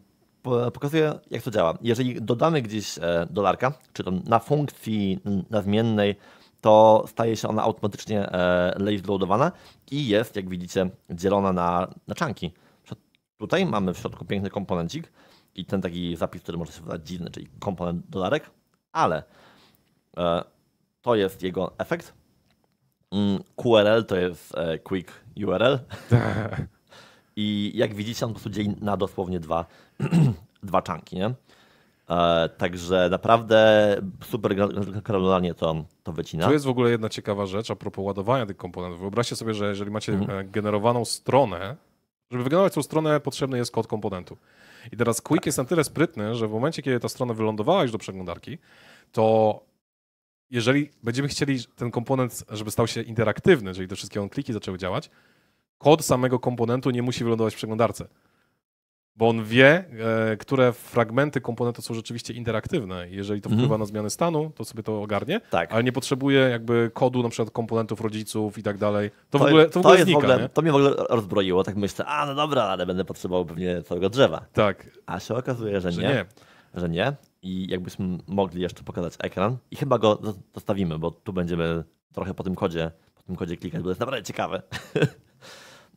pokazuje, jak to działa. Jeżeli dodamy gdzieś e, dolarka, czy to na funkcji nadmiennej to staje się ona automatycznie e, lazy loadowana i jest, jak widzicie, dzielona na, na czanki. Tutaj mamy w środku piękny komponencik i ten taki zapis, który może się wydać dziwny, czyli komponent dolarek, ale e, to jest jego efekt. Mm, QRL to jest e, Quick URL. (laughs) I jak widzicie, on po prostu dzieli na dosłownie dwa, (clears throat) dwa czanki. Nie? E, także naprawdę super granularnie to, to wycina. Tu jest w ogóle jedna ciekawa rzecz a propos ładowania tych komponentów. Wyobraźcie sobie, że jeżeli macie mhm. E, generowaną stronę, żeby wygenerować tą stronę, potrzebny jest kod komponentu. I teraz Quick tak. jest na tyle sprytny, że w momencie, kiedy ta strona wylądowała już do przeglądarki, to jeżeli będziemy chcieli ten komponent, żeby stał się interaktywny, czyli te wszystkie on kliki zaczęły działać, kod samego komponentu nie musi wylądować w przeglądarce bo on wie, e, które fragmenty komponentu są rzeczywiście interaktywne. Jeżeli to mhm. wpływa na zmiany stanu, to sobie to ogarnie, tak. ale nie potrzebuje jakby kodu na przykład komponentów rodziców i tak dalej. To, to w ogóle, to, w ogóle znika, w ogóle, To mnie w ogóle rozbroiło, tak myślę, a no dobra, ale będę potrzebował pewnie całego drzewa. Tak. A się okazuje, że, że nie, nie. Że nie. I jakbyśmy mogli jeszcze pokazać ekran i chyba go zostawimy, bo tu będziemy trochę po tym kodzie, po tym kodzie klikać, bo to jest naprawdę ciekawe. (laughs)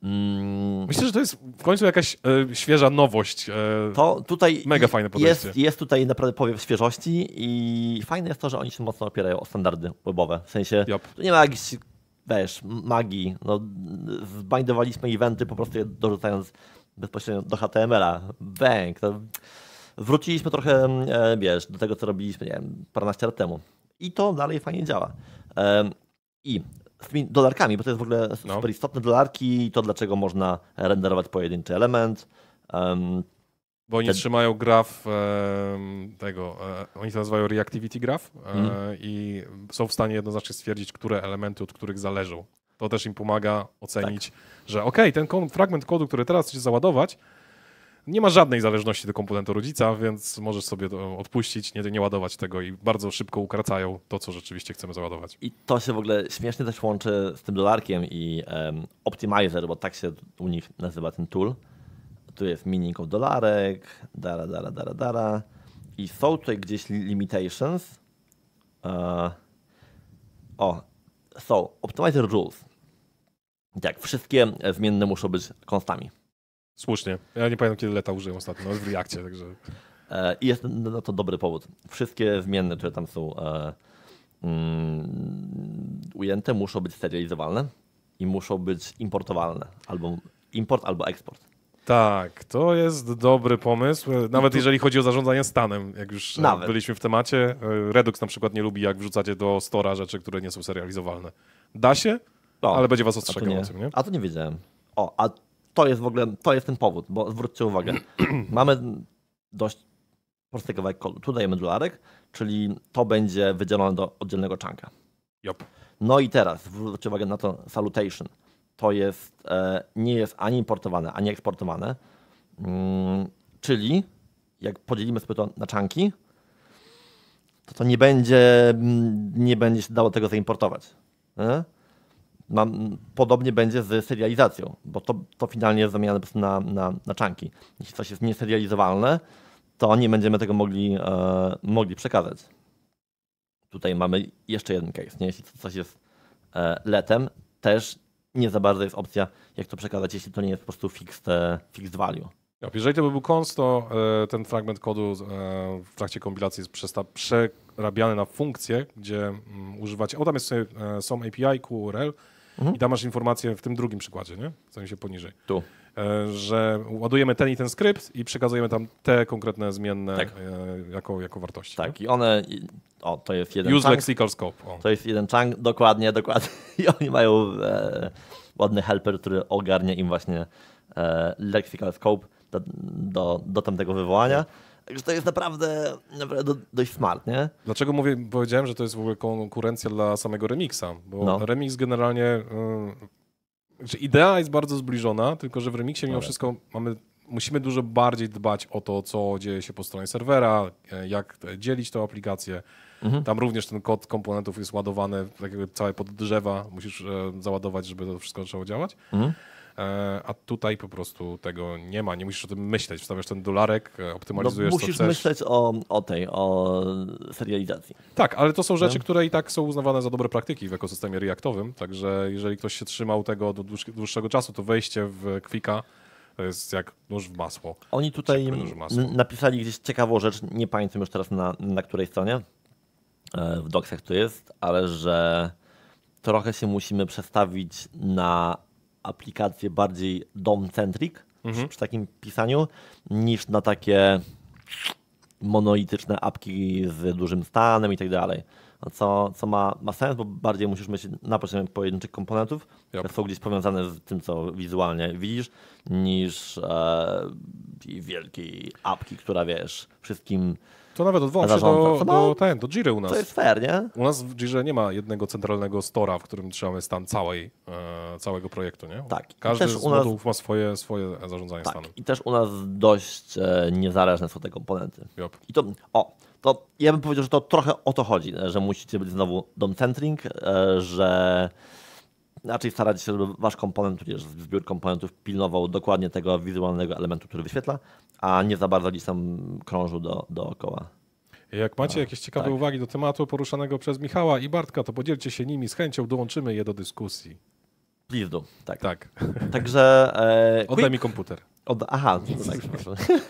Mm. Myślę, że to jest w końcu jakaś e, świeża nowość. E, to tutaj mega fajne podejście. Jest, jest tutaj naprawdę powiew świeżości i fajne jest to, że oni się mocno opierają o standardy webowe. W sensie yep. nie ma jakichś, wiesz, magii. No, zbindowaliśmy eventy po prostu je dorzucając bezpośrednio do HTML-a. Bang. To wróciliśmy trochę, mm, e, wiesz, do tego, co robiliśmy, nie wiem, paręnaście lat temu. I to dalej fajnie działa. I tymi dolarkami, bo to jest w ogóle no. super istotne. Dolarki i to, dlaczego można renderować pojedynczy element. Um, bo oni te... trzymają graf e, tego, e, oni to nazywają reactivity graph e, mm. i są w stanie jednoznacznie stwierdzić, które elementy od których zależą. To też im pomaga ocenić, tak. że ok, ten fragment kodu, który teraz chcecie załadować, nie ma żadnej zależności do komponentu rodzica, więc możesz sobie odpuścić, nie, nie ładować tego i bardzo szybko ukracają to, co rzeczywiście chcemy załadować. I to się w ogóle śmiesznie też łączy z tym dolarkiem i um, Optimizer, bo tak się u nich nazywa ten tool. Tu jest of dolarek, dara, dara, dara, dara. I są tutaj gdzieś limitations. Uh, o, są so, Optimizer Rules. Tak, wszystkie zmienne muszą być konstami. Słusznie. Ja nie pamiętam, kiedy leta użyłem ostatnio, no, w Reakcie, także... E, I jest na to dobry powód. Wszystkie zmienne, które tam są e, um, ujęte, muszą być serializowalne i muszą być importowalne. Albo import, albo eksport. Tak, to jest dobry pomysł. Nawet tu... jeżeli chodzi o zarządzanie stanem, jak już e, Nawet. byliśmy w temacie. E, Redux na przykład nie lubi, jak wrzucacie do stora rzeczy, które nie są serializowalne. Da się, no, ale będzie was ostrzegał o tym, nie? A to nie wiedziałem. O, a to jest w ogóle, to jest ten powód, bo zwróćcie uwagę, (clears throat) mamy dość prosty kawałek kodu. Tu dajemy dolarek, czyli to będzie wydzielone do oddzielnego czanka. Yep. No i teraz zwróćcie uwagę na to salutation. To jest, e, nie jest ani importowane, ani eksportowane. Mm, czyli jak podzielimy sobie to na czanki, to to nie będzie, mm, nie będzie się dało tego zaimportować. E? mam, podobnie będzie z serializacją, bo to, to finalnie jest zamieniane po na, na, na czanki. Jeśli coś jest nieserializowalne, to nie będziemy tego mogli, e, mogli przekazać. Tutaj mamy jeszcze jeden case. Nie? Jeśli coś jest e, letem, też nie za bardzo jest opcja, jak to przekazać, jeśli to nie jest po prostu fixed, e, fixed value. jeżeli to by był konst, to e, ten fragment kodu e, w trakcie kompilacji jest przerabiany na funkcję, gdzie używać. Mm, używacie. O, tam jest, są API, QRL Mhm. I tam masz informację w tym drugim przykładzie, nie? W sensie poniżej. Tu. E, że ładujemy ten i ten skrypt i przekazujemy tam te konkretne zmienne tak. E, jako, jako wartości. Tak, nie? i one. O, to jest jeden. Use chunk. lexical scope. O. To jest jeden chunk, dokładnie, dokładnie. (laughs) I oni mają e, ładny helper, który ogarnia im właśnie e, lexical scope do, do, do tamtego wywołania. Tak Także to jest naprawdę, naprawdę dość smart, nie? Dlaczego mówię, powiedziałem, że to jest w ogóle konkurencja dla samego remixa? Bo no. remix generalnie. Yy, idea jest bardzo zbliżona, tylko że w remixie mimo wszystko mamy musimy dużo bardziej dbać o to, co dzieje się po stronie serwera, e, jak dzielić tę aplikację. Mhm. Tam również ten kod komponentów jest ładowany, tak jakby całe pod drzewa musisz e, załadować, żeby to wszystko zaczęło działać. Mhm. E, a tutaj po prostu tego nie ma, nie musisz o tym myśleć, wstawiasz ten dolarek, e, optymalizujesz no, musisz co Musisz myśleć o, o tej, o serializacji. Tak, ale to są rzeczy, no. które i tak są uznawane za dobre praktyki w ekosystemie reaktowym, także jeżeli ktoś się trzymał tego do dłuższego czasu, to wejście w Quicka to jest jak nóż w masło. Oni tutaj masło. napisali gdzieś ciekawą rzecz, nie pamiętam już teraz na, na której stronie, e, w doksach to jest, ale że trochę się musimy przestawić na aplikacje bardziej dom-centric mhm. przy takim pisaniu, niż na takie monolityczne apki z dużym stanem i tak dalej co, co ma, ma sens, bo bardziej musisz myśleć na poziomie pojedynczych komponentów, yep. które są gdzieś powiązane z tym, co wizualnie widzisz, niż e, wielkiej apki, która wiesz, wszystkim to nawet odwołam się do, do, do, no, ten, do Jiry u nas. To jest fair, nie? U nas w Jirze nie ma jednego centralnego stora, w którym trzymamy stan całej, e, całego projektu, nie? Tak. Każdy z modułów ma swoje, swoje zarządzanie tak. stanem. I też u nas dość e, niezależne są te komponenty. Yep. I to, o, to ja bym powiedział, że to trochę o to chodzi, że musicie być znowu dom centering, e, że raczej starać się, żeby wasz komponent, tudzież zbiór komponentów pilnował dokładnie tego wizualnego elementu, który wyświetla, a nie za bardzo gdzieś tam krążył do, dookoła. Jak macie jakieś ciekawe tak. uwagi do tematu poruszanego przez Michała i Bartka, to podzielcie się nimi z chęcią, dołączymy je do dyskusji. Please do. Tak. tak. (laughs) Także. E, Oddaj mi komputer. Od, aha, (laughs) tak,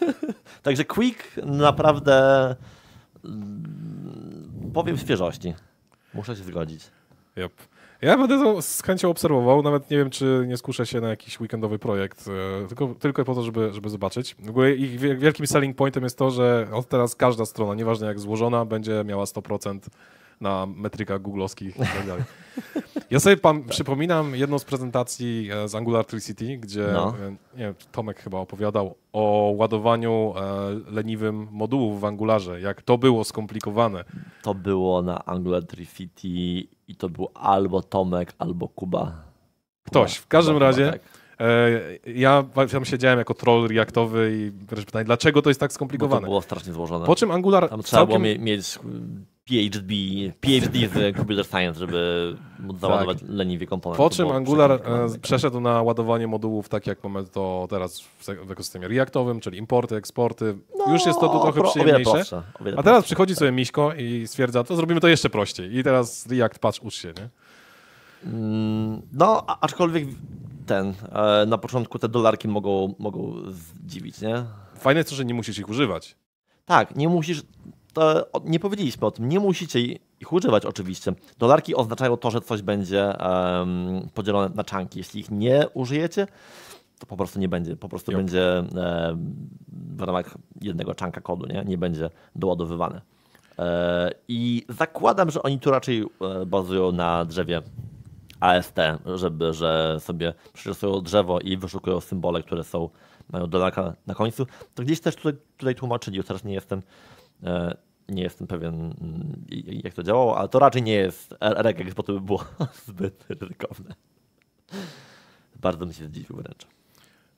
(laughs) Także Quick naprawdę Mm, powiem świeżości. Muszę się zgodzić. Yep. Ja będę to z chęcią obserwował, nawet nie wiem, czy nie skuszę się na jakiś weekendowy projekt, e, tylko, tylko po to, żeby, żeby zobaczyć. W ogóle ich wielkim selling pointem jest to, że od teraz każda strona, nieważne jak złożona, będzie miała 100% na metrykach googlowskich i tak dalej. Ja sobie tak. przypominam jedną z prezentacji e, z Angular 3City, gdzie no. E, nie, Tomek chyba opowiadał o ładowaniu e, leniwym modułów w Angularze, jak to było skomplikowane. To było na Angular 3City i to był albo Tomek, albo Kuba. Ktoś, w każdym Kuba, razie... Tak. E, ja tam siedziałem jako troll reaktowy i pytanie, dlaczego to jest tak skomplikowane? Bo to było strasznie złożone. Po czym Angular Tam trzeba całkiem... było mieć y, PhD, PhD z Computer Science, żeby móc tak. załadować tak. leniwie komponent. Po czym Angular e, przeszedł na ładowanie modułów tak jak mamy to teraz w ekosystemie reaktowym, czyli importy, eksporty. No, Już jest to tu trochę pro, przyjemniejsze. A teraz przychodzi tak. sobie Miśko i stwierdza, to zrobimy to jeszcze prościej. I teraz React, patrz, ucz się, nie? Mm, no, aczkolwiek ten, e, na początku te dolarki mogą, mogą zdziwić, nie? Fajne jest to, że nie musisz ich używać. Tak, nie musisz, to nie powiedzieliśmy o tym, nie musicie ich używać oczywiście. Dolarki oznaczają to, że coś będzie um, podzielone na czanki. Jeśli ich nie użyjecie, to po prostu nie będzie. Po prostu Jop. będzie e, w ramach jednego czanka kodu, nie, nie będzie doładowywane. E, I zakładam, że oni tu raczej e, bazują na drzewie AST, żeby, że sobie przerysują drzewo i wyszukują symbole, które są mają dolaka na końcu. To gdzieś też tutaj, tutaj tłumaczyli, już teraz nie jestem e, nie jestem pewien, mm, jak to działało, ale to raczej nie jest regex, bo to by było (laughs) zbyt ryzykowne. Bardzo mi się zdziwił wręcz.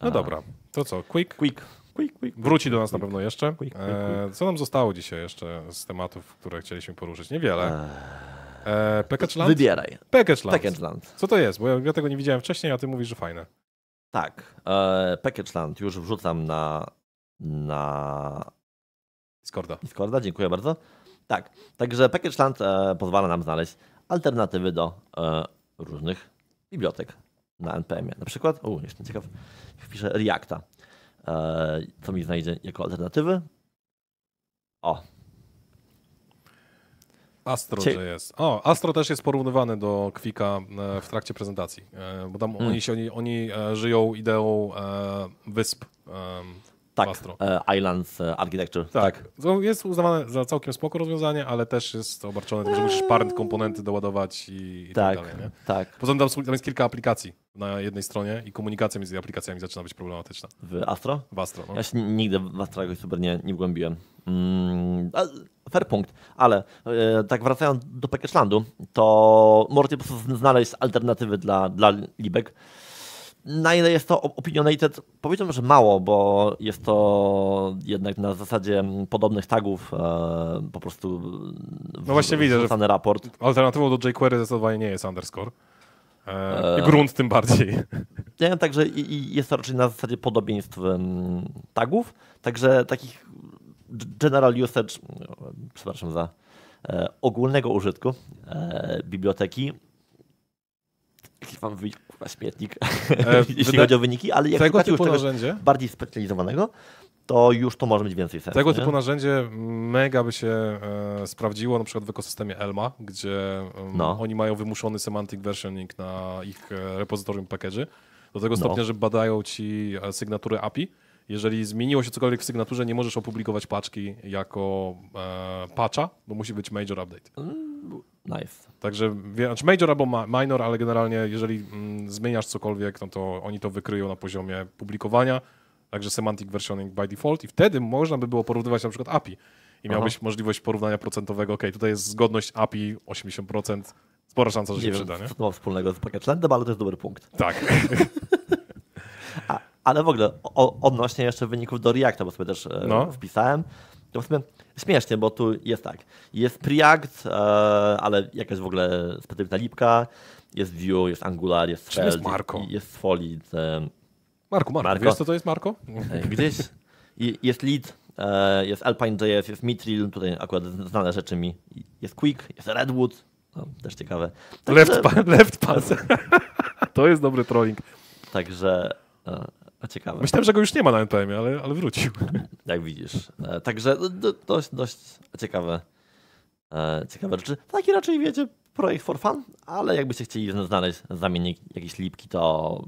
No dobra, to co? Quick? Quick. Quick, quick, Wróci do nas na pewno jeszcze. Quick, quick, e, quick. co nam zostało dzisiaj jeszcze z tematów, które chcieliśmy poruszyć? Niewiele. Eee... E, Package Land? Wybieraj. Package Land. Package Land. Co to jest? Bo ja, ja, tego nie widziałem wcześniej, a ty mówisz, że fajne. Tak. E, Package Land już wrzucam na, na Discorda. Discorda, dziękuję bardzo. Tak, także PackageLand e, pozwala nam znaleźć alternatywy do e, różnych bibliotek na NPM-ie. Na przykład, o, jeszcze ciekaw, wpiszę Reacta, e, co mi znajdzie jako alternatywy. O, Astro Cie... jest. O, Astro też jest porównywany do Kwika e, w trakcie prezentacji, e, bo tam hmm. oni, się, oni, oni e, żyją ideą wysp tak, Mastro. E, Islands e, Architecture. Tak. tak. No, jest uznawane za całkiem spoko rozwiązanie, ale też jest obarczone tym, że musisz eee. parę komponenty doładować i, i tak, tak dalej. Nie? Tak. Poza tym tam, jest kilka aplikacji na jednej stronie i komunikacja między aplikacjami zaczyna być problematyczna. W Astro? W Astro. No. Ja się nigdy w Astro jakoś super nie, nie wgłębiłem. Mm, fair punkt, ale e, tak wracając do Package Landu, to możecie po prostu znaleźć alternatywy dla, dla Libek. Na ile jest to opinionated, powiedziałbym, że mało, bo jest to jednak na zasadzie mm, podobnych tagów e, po prostu w, mm, No właśnie widzę, że raport. alternatywą do jQuery zdecydowanie nie jest underscore. I e, e. grunt tym bardziej. Ja, (laughs) także jest to raczej na zasadzie podobieństw tagów, także takich general usage, mm, przepraszam za, e, ogólnego użytku biblioteki jaki wam wyjdzie śmietnik, (laughs) (laughs) e, jeśli chodzi o wyniki, ale jak tego typu narzędzie? bardziej specjalizowanego, to już to może mieć więcej sensu. Tego nie? typu narzędzie mega by się e, sprawdziło na przykład w ekosystemie Elma, gdzie no. oni mają wymuszony semantic versioning na ich e, repozytorium package. Do tego no. stopnia, no. że badają ci e, sygnatury API. Jeżeli zmieniło się cokolwiek w sygnaturze, nie możesz opublikować paczki jako e, patcha, bo musi być major update. Mm, Knife. Także znaczy major albo minor, ale generalnie jeżeli mm, zmieniasz cokolwiek, no to oni to wykryją na poziomie publikowania, także semantic versioning by default i wtedy można by było porównywać na przykład API i miałbyś Aha. możliwość porównania procentowego, ok, tutaj jest zgodność API 80%, spora szansa, że nie się wiem, przyda. Nie? No, wspólnego z Packetlandem, ale to jest dobry punkt. Tak. (laughs) A, ale w ogóle o, odnośnie jeszcze wyników do Reacta, bo sobie też e, no. wpisałem, to sumie śmiesznie, bo tu jest tak. Jest Preact, e, ale jakaś w ogóle specyficzna lipka, jest Vue, jest Angular, jest Svelte, jest Marco, Jest Solid. E, Marku, Marku, Marko. wiesz co to jest Marko? E, gdzieś jest Lead, jest Alpine.js, jest Mitril, tutaj akurat znane rzeczy mi. Jest Quick, jest Redwood, no, też ciekawe. Także... Left, pa left pass. (laughs) to jest dobry trolling. Także a ciekawe. Myślałem, że go już nie ma na NPM, ale, ale wrócił. (laughs) Jak widzisz. E, także no, no, dość, dość ciekawe, e, ciekawe rzeczy. Taki raczej wiecie, projekt for fun, ale jakbyście chcieli znaleźć zamiennik jakiejś lipki, to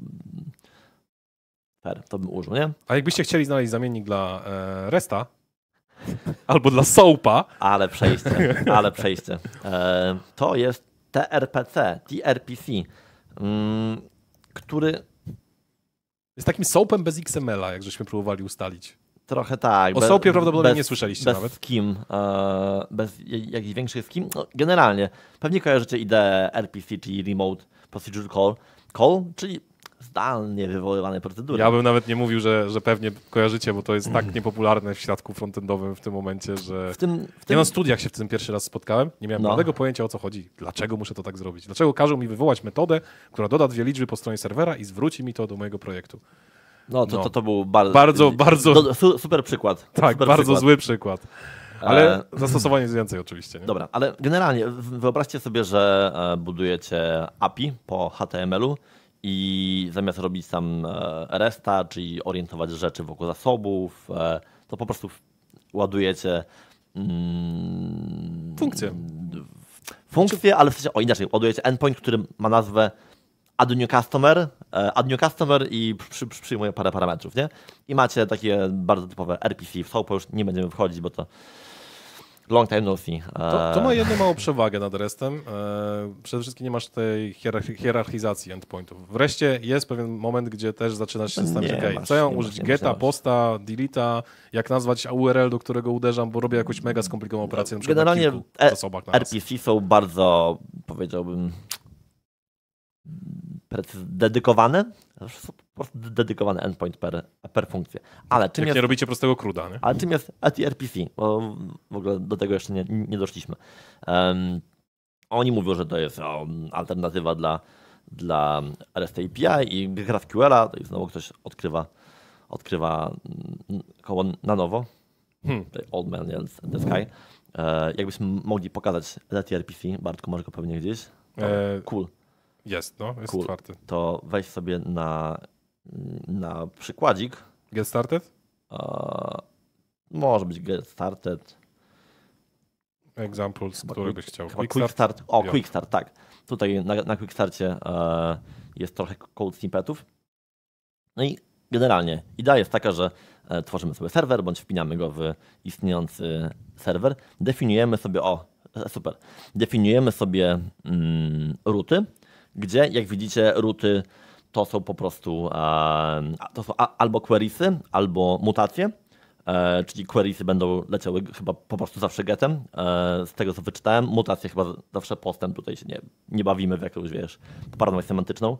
fair, to bym użył, nie? A jakbyście chcieli znaleźć zamiennik dla e, Resta (laughs) albo dla Soapa. Ale przejście, (laughs) ale przejście. To jest TRPC, TRPC, mm, który jest takim soapem bez XML-a, jak żeśmy próbowali ustalić. Trochę tak. O soapie prawdopodobnie bez, nie słyszeliście bez nawet. Kim, e, bez jakichś większych skim. No, generalnie, pewnie kojarzycie ideę RPC, czyli Remote Procedure Call, call czyli zdalnie wywoływane procedury. Ja bym nawet nie mówił, że, że pewnie kojarzycie, bo to jest tak niepopularne w świadku frontendowym w tym momencie, że w tym, w tym... ja na studiach się w tym pierwszy raz spotkałem, nie miałem no. żadnego pojęcia o co chodzi, dlaczego muszę to tak zrobić, dlaczego każą mi wywołać metodę, która doda dwie liczby po stronie serwera i zwróci mi to do mojego projektu. No, to, no. To, to był bar... bardzo, bardzo... Do, super przykład. Tak, super bardzo przykład. zły przykład. Ale e. zastosowanie jest więcej oczywiście. Nie? Dobra, ale generalnie wyobraźcie sobie, że e, budujecie API po HTML-u i zamiast robić sam e, resta, czyli orientować rzeczy wokół zasobów, e, to po prostu ładujecie funkcję. Mm, funkcję, ale w sensie, o inaczej, ładujecie endpoint, który ma nazwę add new customer, e, add new customer i przy, przy, przyjmuje parę parametrów, nie? I macie takie bardzo typowe RPC w SOAP, już nie będziemy wchodzić, bo to Long time no see. To, to e. ma jedną małą przewagę nad restem. E, przede wszystkim nie masz tej hierarchizacji endpointów. Wreszcie jest pewien moment, gdzie też zaczynasz się zastanawiać, okay, co ja użyć, masz, geta, masz. posta, deleta, jak nazwać URL, do którego uderzam, bo robię jakąś mega skomplikowaną operację na Generalnie na kilku e osobach na RPC są bardzo, powiedziałbym, dedykowane, po prostu dedykowany endpoint per, per funkcję. Ale czym Jak jest, nie robicie prostego kruda. nie? Ale czym jest ETRPC? Bo w ogóle do tego jeszcze nie, nie doszliśmy. Um, oni mówią, że to jest um, alternatywa dla, dla REST API i GraphQL-a, to znowu ktoś odkrywa, odkrywa mm, koło na nowo. Hmm. Old Man in the Sky. E, jakbyśmy mogli pokazać ETRPC, Bartku, może go pewnie gdzieś. E, cool. Jest, no, jest cool. otwarty. To weź sobie na, na przykładzik. Get started? może być get started. Examples, chyba który quick, byś chciał. Quick start? start. O, ja. quick start, tak. Tutaj na, na quick starcie e, jest trochę code snippetów. No i generalnie idea jest taka, że e, tworzymy sobie serwer, bądź wpinamy go w istniejący serwer. Definiujemy sobie, o, e, super, definiujemy sobie mm, ruty, gdzie, jak widzicie, ruty to są po prostu e, to są albo querysy, albo mutacje. E, czyli querysy będą leciały chyba po prostu zawsze getem, e, z tego co wyczytałem. Mutacje chyba zawsze postęp, tutaj się nie, nie bawimy w jakąś, wiesz, paranoję semantyczną,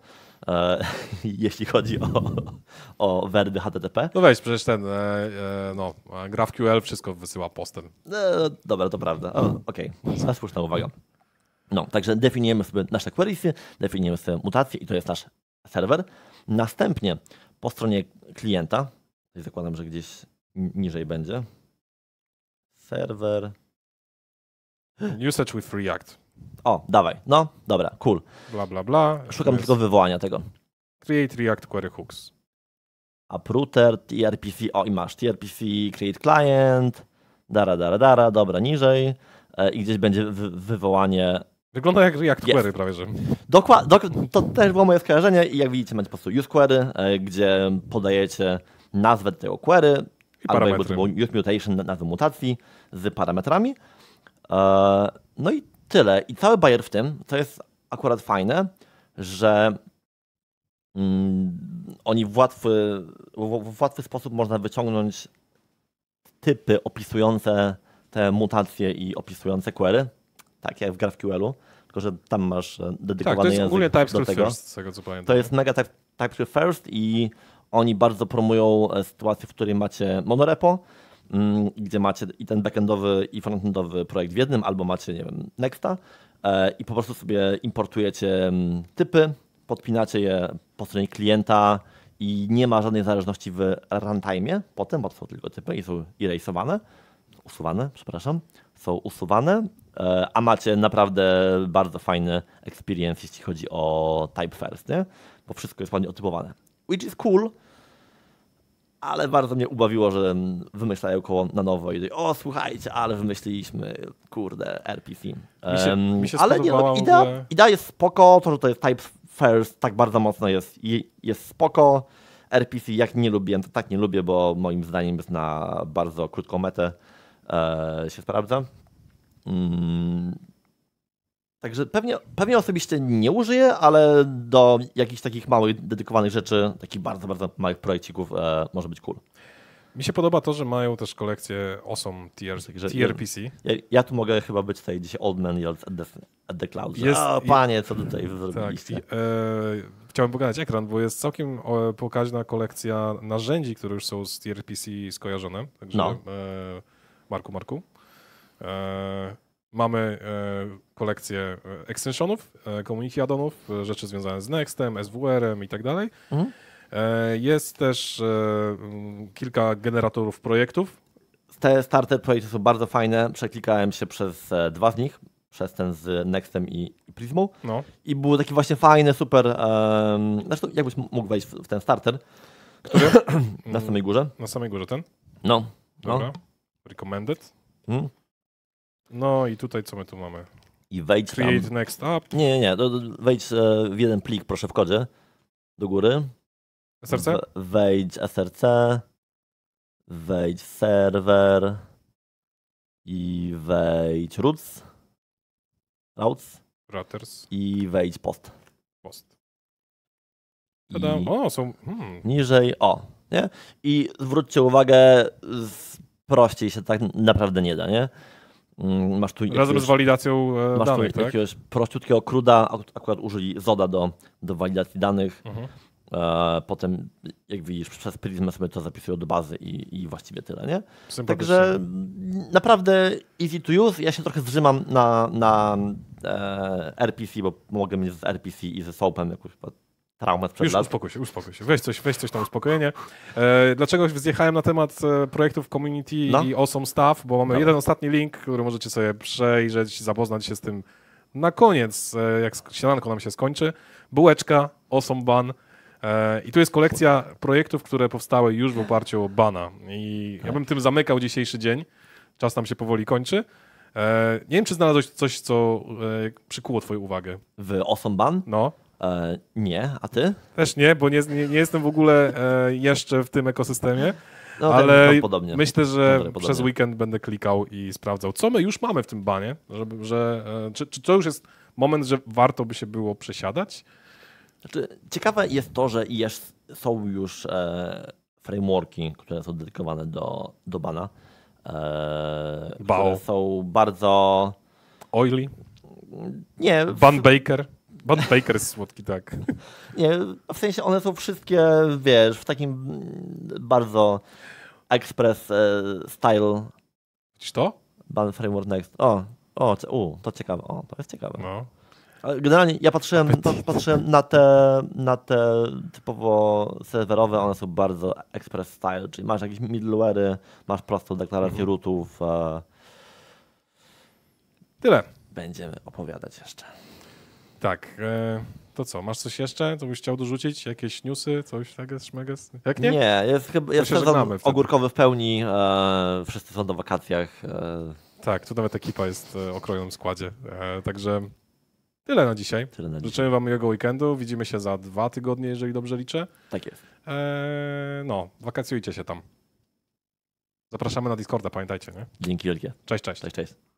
(laughs) jeśli chodzi o, o werdy HTTP. No weź, przecież ten, no, GraphQL wszystko wysyła postem. dobra, to prawda, okej, okay. słuszna uwaga. No, także definiujemy sobie nasze queriesy, definiujemy sobie mutacje i to jest nasz serwer. Następnie po stronie klienta, zakładam, że gdzieś niżej będzie, serwer. Usage with React. O, dawaj. No, dobra, cool. Bla, bla, bla. Szukam tylko wywołania tego. Create React Query Hooks. a Uprooter, TRPC, o i masz TRPC, create client, dara, dara, dara, dobra, niżej e, i gdzieś będzie wywołanie Wygląda jak, jak yes. query prawie, że. Dokła to też było moje skojarzenie i jak widzicie macie po prostu use query, e, gdzie podajecie nazwę tego query, I albo jakby to było use mutation, nazwę mutacji z parametrami. E, no i tyle. I cały bajer w tym, co jest akurat fajne, że mm, oni w łatwy, w, w łatwy sposób można wyciągnąć typy opisujące te mutacje i opisujące query. Tak, jak w GraphQL-u, tylko że tam masz e, dedykowany tak, to jest ogólnie TypeScript First, z tego co pamiętam. To jest mega TypeScript First i oni bardzo promują e, sytuację, w której macie monorepo, mm, gdzie macie i ten backendowy i frontendowy projekt w jednym, albo macie, nie wiem, Nexta e, i po prostu sobie importujecie mm, typy, podpinacie je po stronie klienta i nie ma żadnej zależności w runtime'ie potem, bo to są tylko typy i są erasowane, usuwane, przepraszam, są usuwane E, a macie naprawdę bardzo fajny experience, jeśli chodzi o type first, nie? bo wszystko jest ładnie otypowane. Which is cool, ale bardzo mnie ubawiło, że wymyślają koło na nowo i o słuchajcie, ale wymyśliliśmy, kurde, RPC. mi się, mi się ale nie, no, idea, że... idea jest spoko, to, że to jest type first, tak bardzo mocno jest, jest spoko. RPC jak nie lubię, to tak nie lubię, bo moim zdaniem jest na bardzo krótką metę e, się sprawdza. Mm. Także pewnie, pewnie osobiście nie użyję, ale do jakichś takich małych, dedykowanych rzeczy, takich bardzo, bardzo małych projekcików e, może być cool. Mi się podoba to, że mają też kolekcję awesome tier, Także tier PC. Ja, ja, tu mogę chyba być tutaj dzisiaj Old Man Yells at the, at the Cloud. Jest, o, panie, co tutaj zrobiliście. Tak, i, e, chciałem pokazać ekran, bo jest całkiem pokaźna kolekcja narzędzi, które już są z tier PC skojarzone. Także, no. E, Marku, Marku. E, mamy e, kolekcję e, extensionów, komuniki addonów, rzeczy związane z Nextem, SWR-em i tak dalej. Mhm. Jest też kilka generatorów projektów. Te starter projekty są bardzo fajne. Przeklikałem się przez dwa z nich, przez ten z Nextem i Prismą. No. I był taki właśnie fajny, super. zresztą jakbyś mógł wejść w, ten starter. Który? (coughs) na samej górze. Na samej górze ten? No. Dobra. No. Recommended. Hmm. No i tutaj co my tu mamy? I wejdź Create tam. next up. Nie, nie, nie. Do, wejdź e, w jeden plik, proszę, w kodzie. Do góry. SRC? Wejdź SRC. Wejdź serwer. I wejdź roots. Routes. Routers. I wejdź post. Post. I o, są. Hmm. Niżej o. Nie? I zwróćcie uwagę, prościej się tak naprawdę nie da, nie? Mm, masz tu Razem z walidacją masz e, danych, Masz tu jakiegoś tak? kruda, akurat użyli ZODA do, do walidacji danych. Mhm. E, potem, jak widzisz, przez Prisma sobie to zapisują do bazy i, i właściwie tyle, nie? Także naprawdę easy to use. Ja się trochę zrzymam na, na e, RPC, bo mogę mieć z RPC i ze SOAPem, jak już traumat przed Już lat. uspokój się, uspokój się. Weź coś, weź coś na uspokojenie. E, dlaczego zjechałem na temat e, projektów community no. i awesome staff, bo mamy no. jeden ostatni link, który możecie sobie przejrzeć, zapoznać się z tym na koniec, e, jak śniadanko nam się skończy. Bułeczka, awesome ban. E, I tu jest kolekcja projektów, które powstały już w oparciu o bana. I ja tak. bym tym zamykał dzisiejszy dzień. Czas nam się powoli kończy. nie wiem, czy znalazłeś coś, co przykuło Twoją uwagę. W Awesome Ban? No. E, nie, a ty? Też nie, bo nie, nie, nie jestem w ogóle e, jeszcze w tym ekosystemie. No, ale no myślę, że no przez weekend będę klikał i sprawdzał, co my już mamy w tym banie, że, e, czy, czy to już jest moment, że warto by się było przesiadać. Znaczy, ciekawe jest to, że jest, są już e, frameworki, które są dedykowane do, do bana. E, Które są bardzo. Oily? Nie. Van Baker? Bud Baker jest słodki, tak. Nie, w sensie one są wszystkie, wiesz, w takim bardzo express e, style. Widzisz to? Ban Framework Next. O, o, u, to ciekawe. O, to jest ciekawe. No. Generalnie ja patrzyłem, patrzyłem na, te, na te typowo serwerowe, one są bardzo express style, czyli masz jakieś middlewery, masz prostą deklarację mhm. rootów. E, Tyle. Będziemy opowiadać jeszcze. Tak. E, to co, masz coś jeszcze? To byś chciał dorzucić? Jakieś newsy? Coś takiego, szmeges? Jak nie? Nie, jest chyba jest sezon ogórkowy w pełni. E, wszyscy są na wakacjach. E. Tak, tu nawet ekipa jest e, w okrojonym składzie. E, także tyle na dzisiaj. Tyle na Życzymy Wam jego weekendu. Widzimy się za dwa tygodnie, jeżeli dobrze liczę. Tak jest. E, no, wakacjujcie się tam. Zapraszamy na Discorda, pamiętajcie, nie? Dzięki wielkie. Cześć, cześć. Cześć, cześć.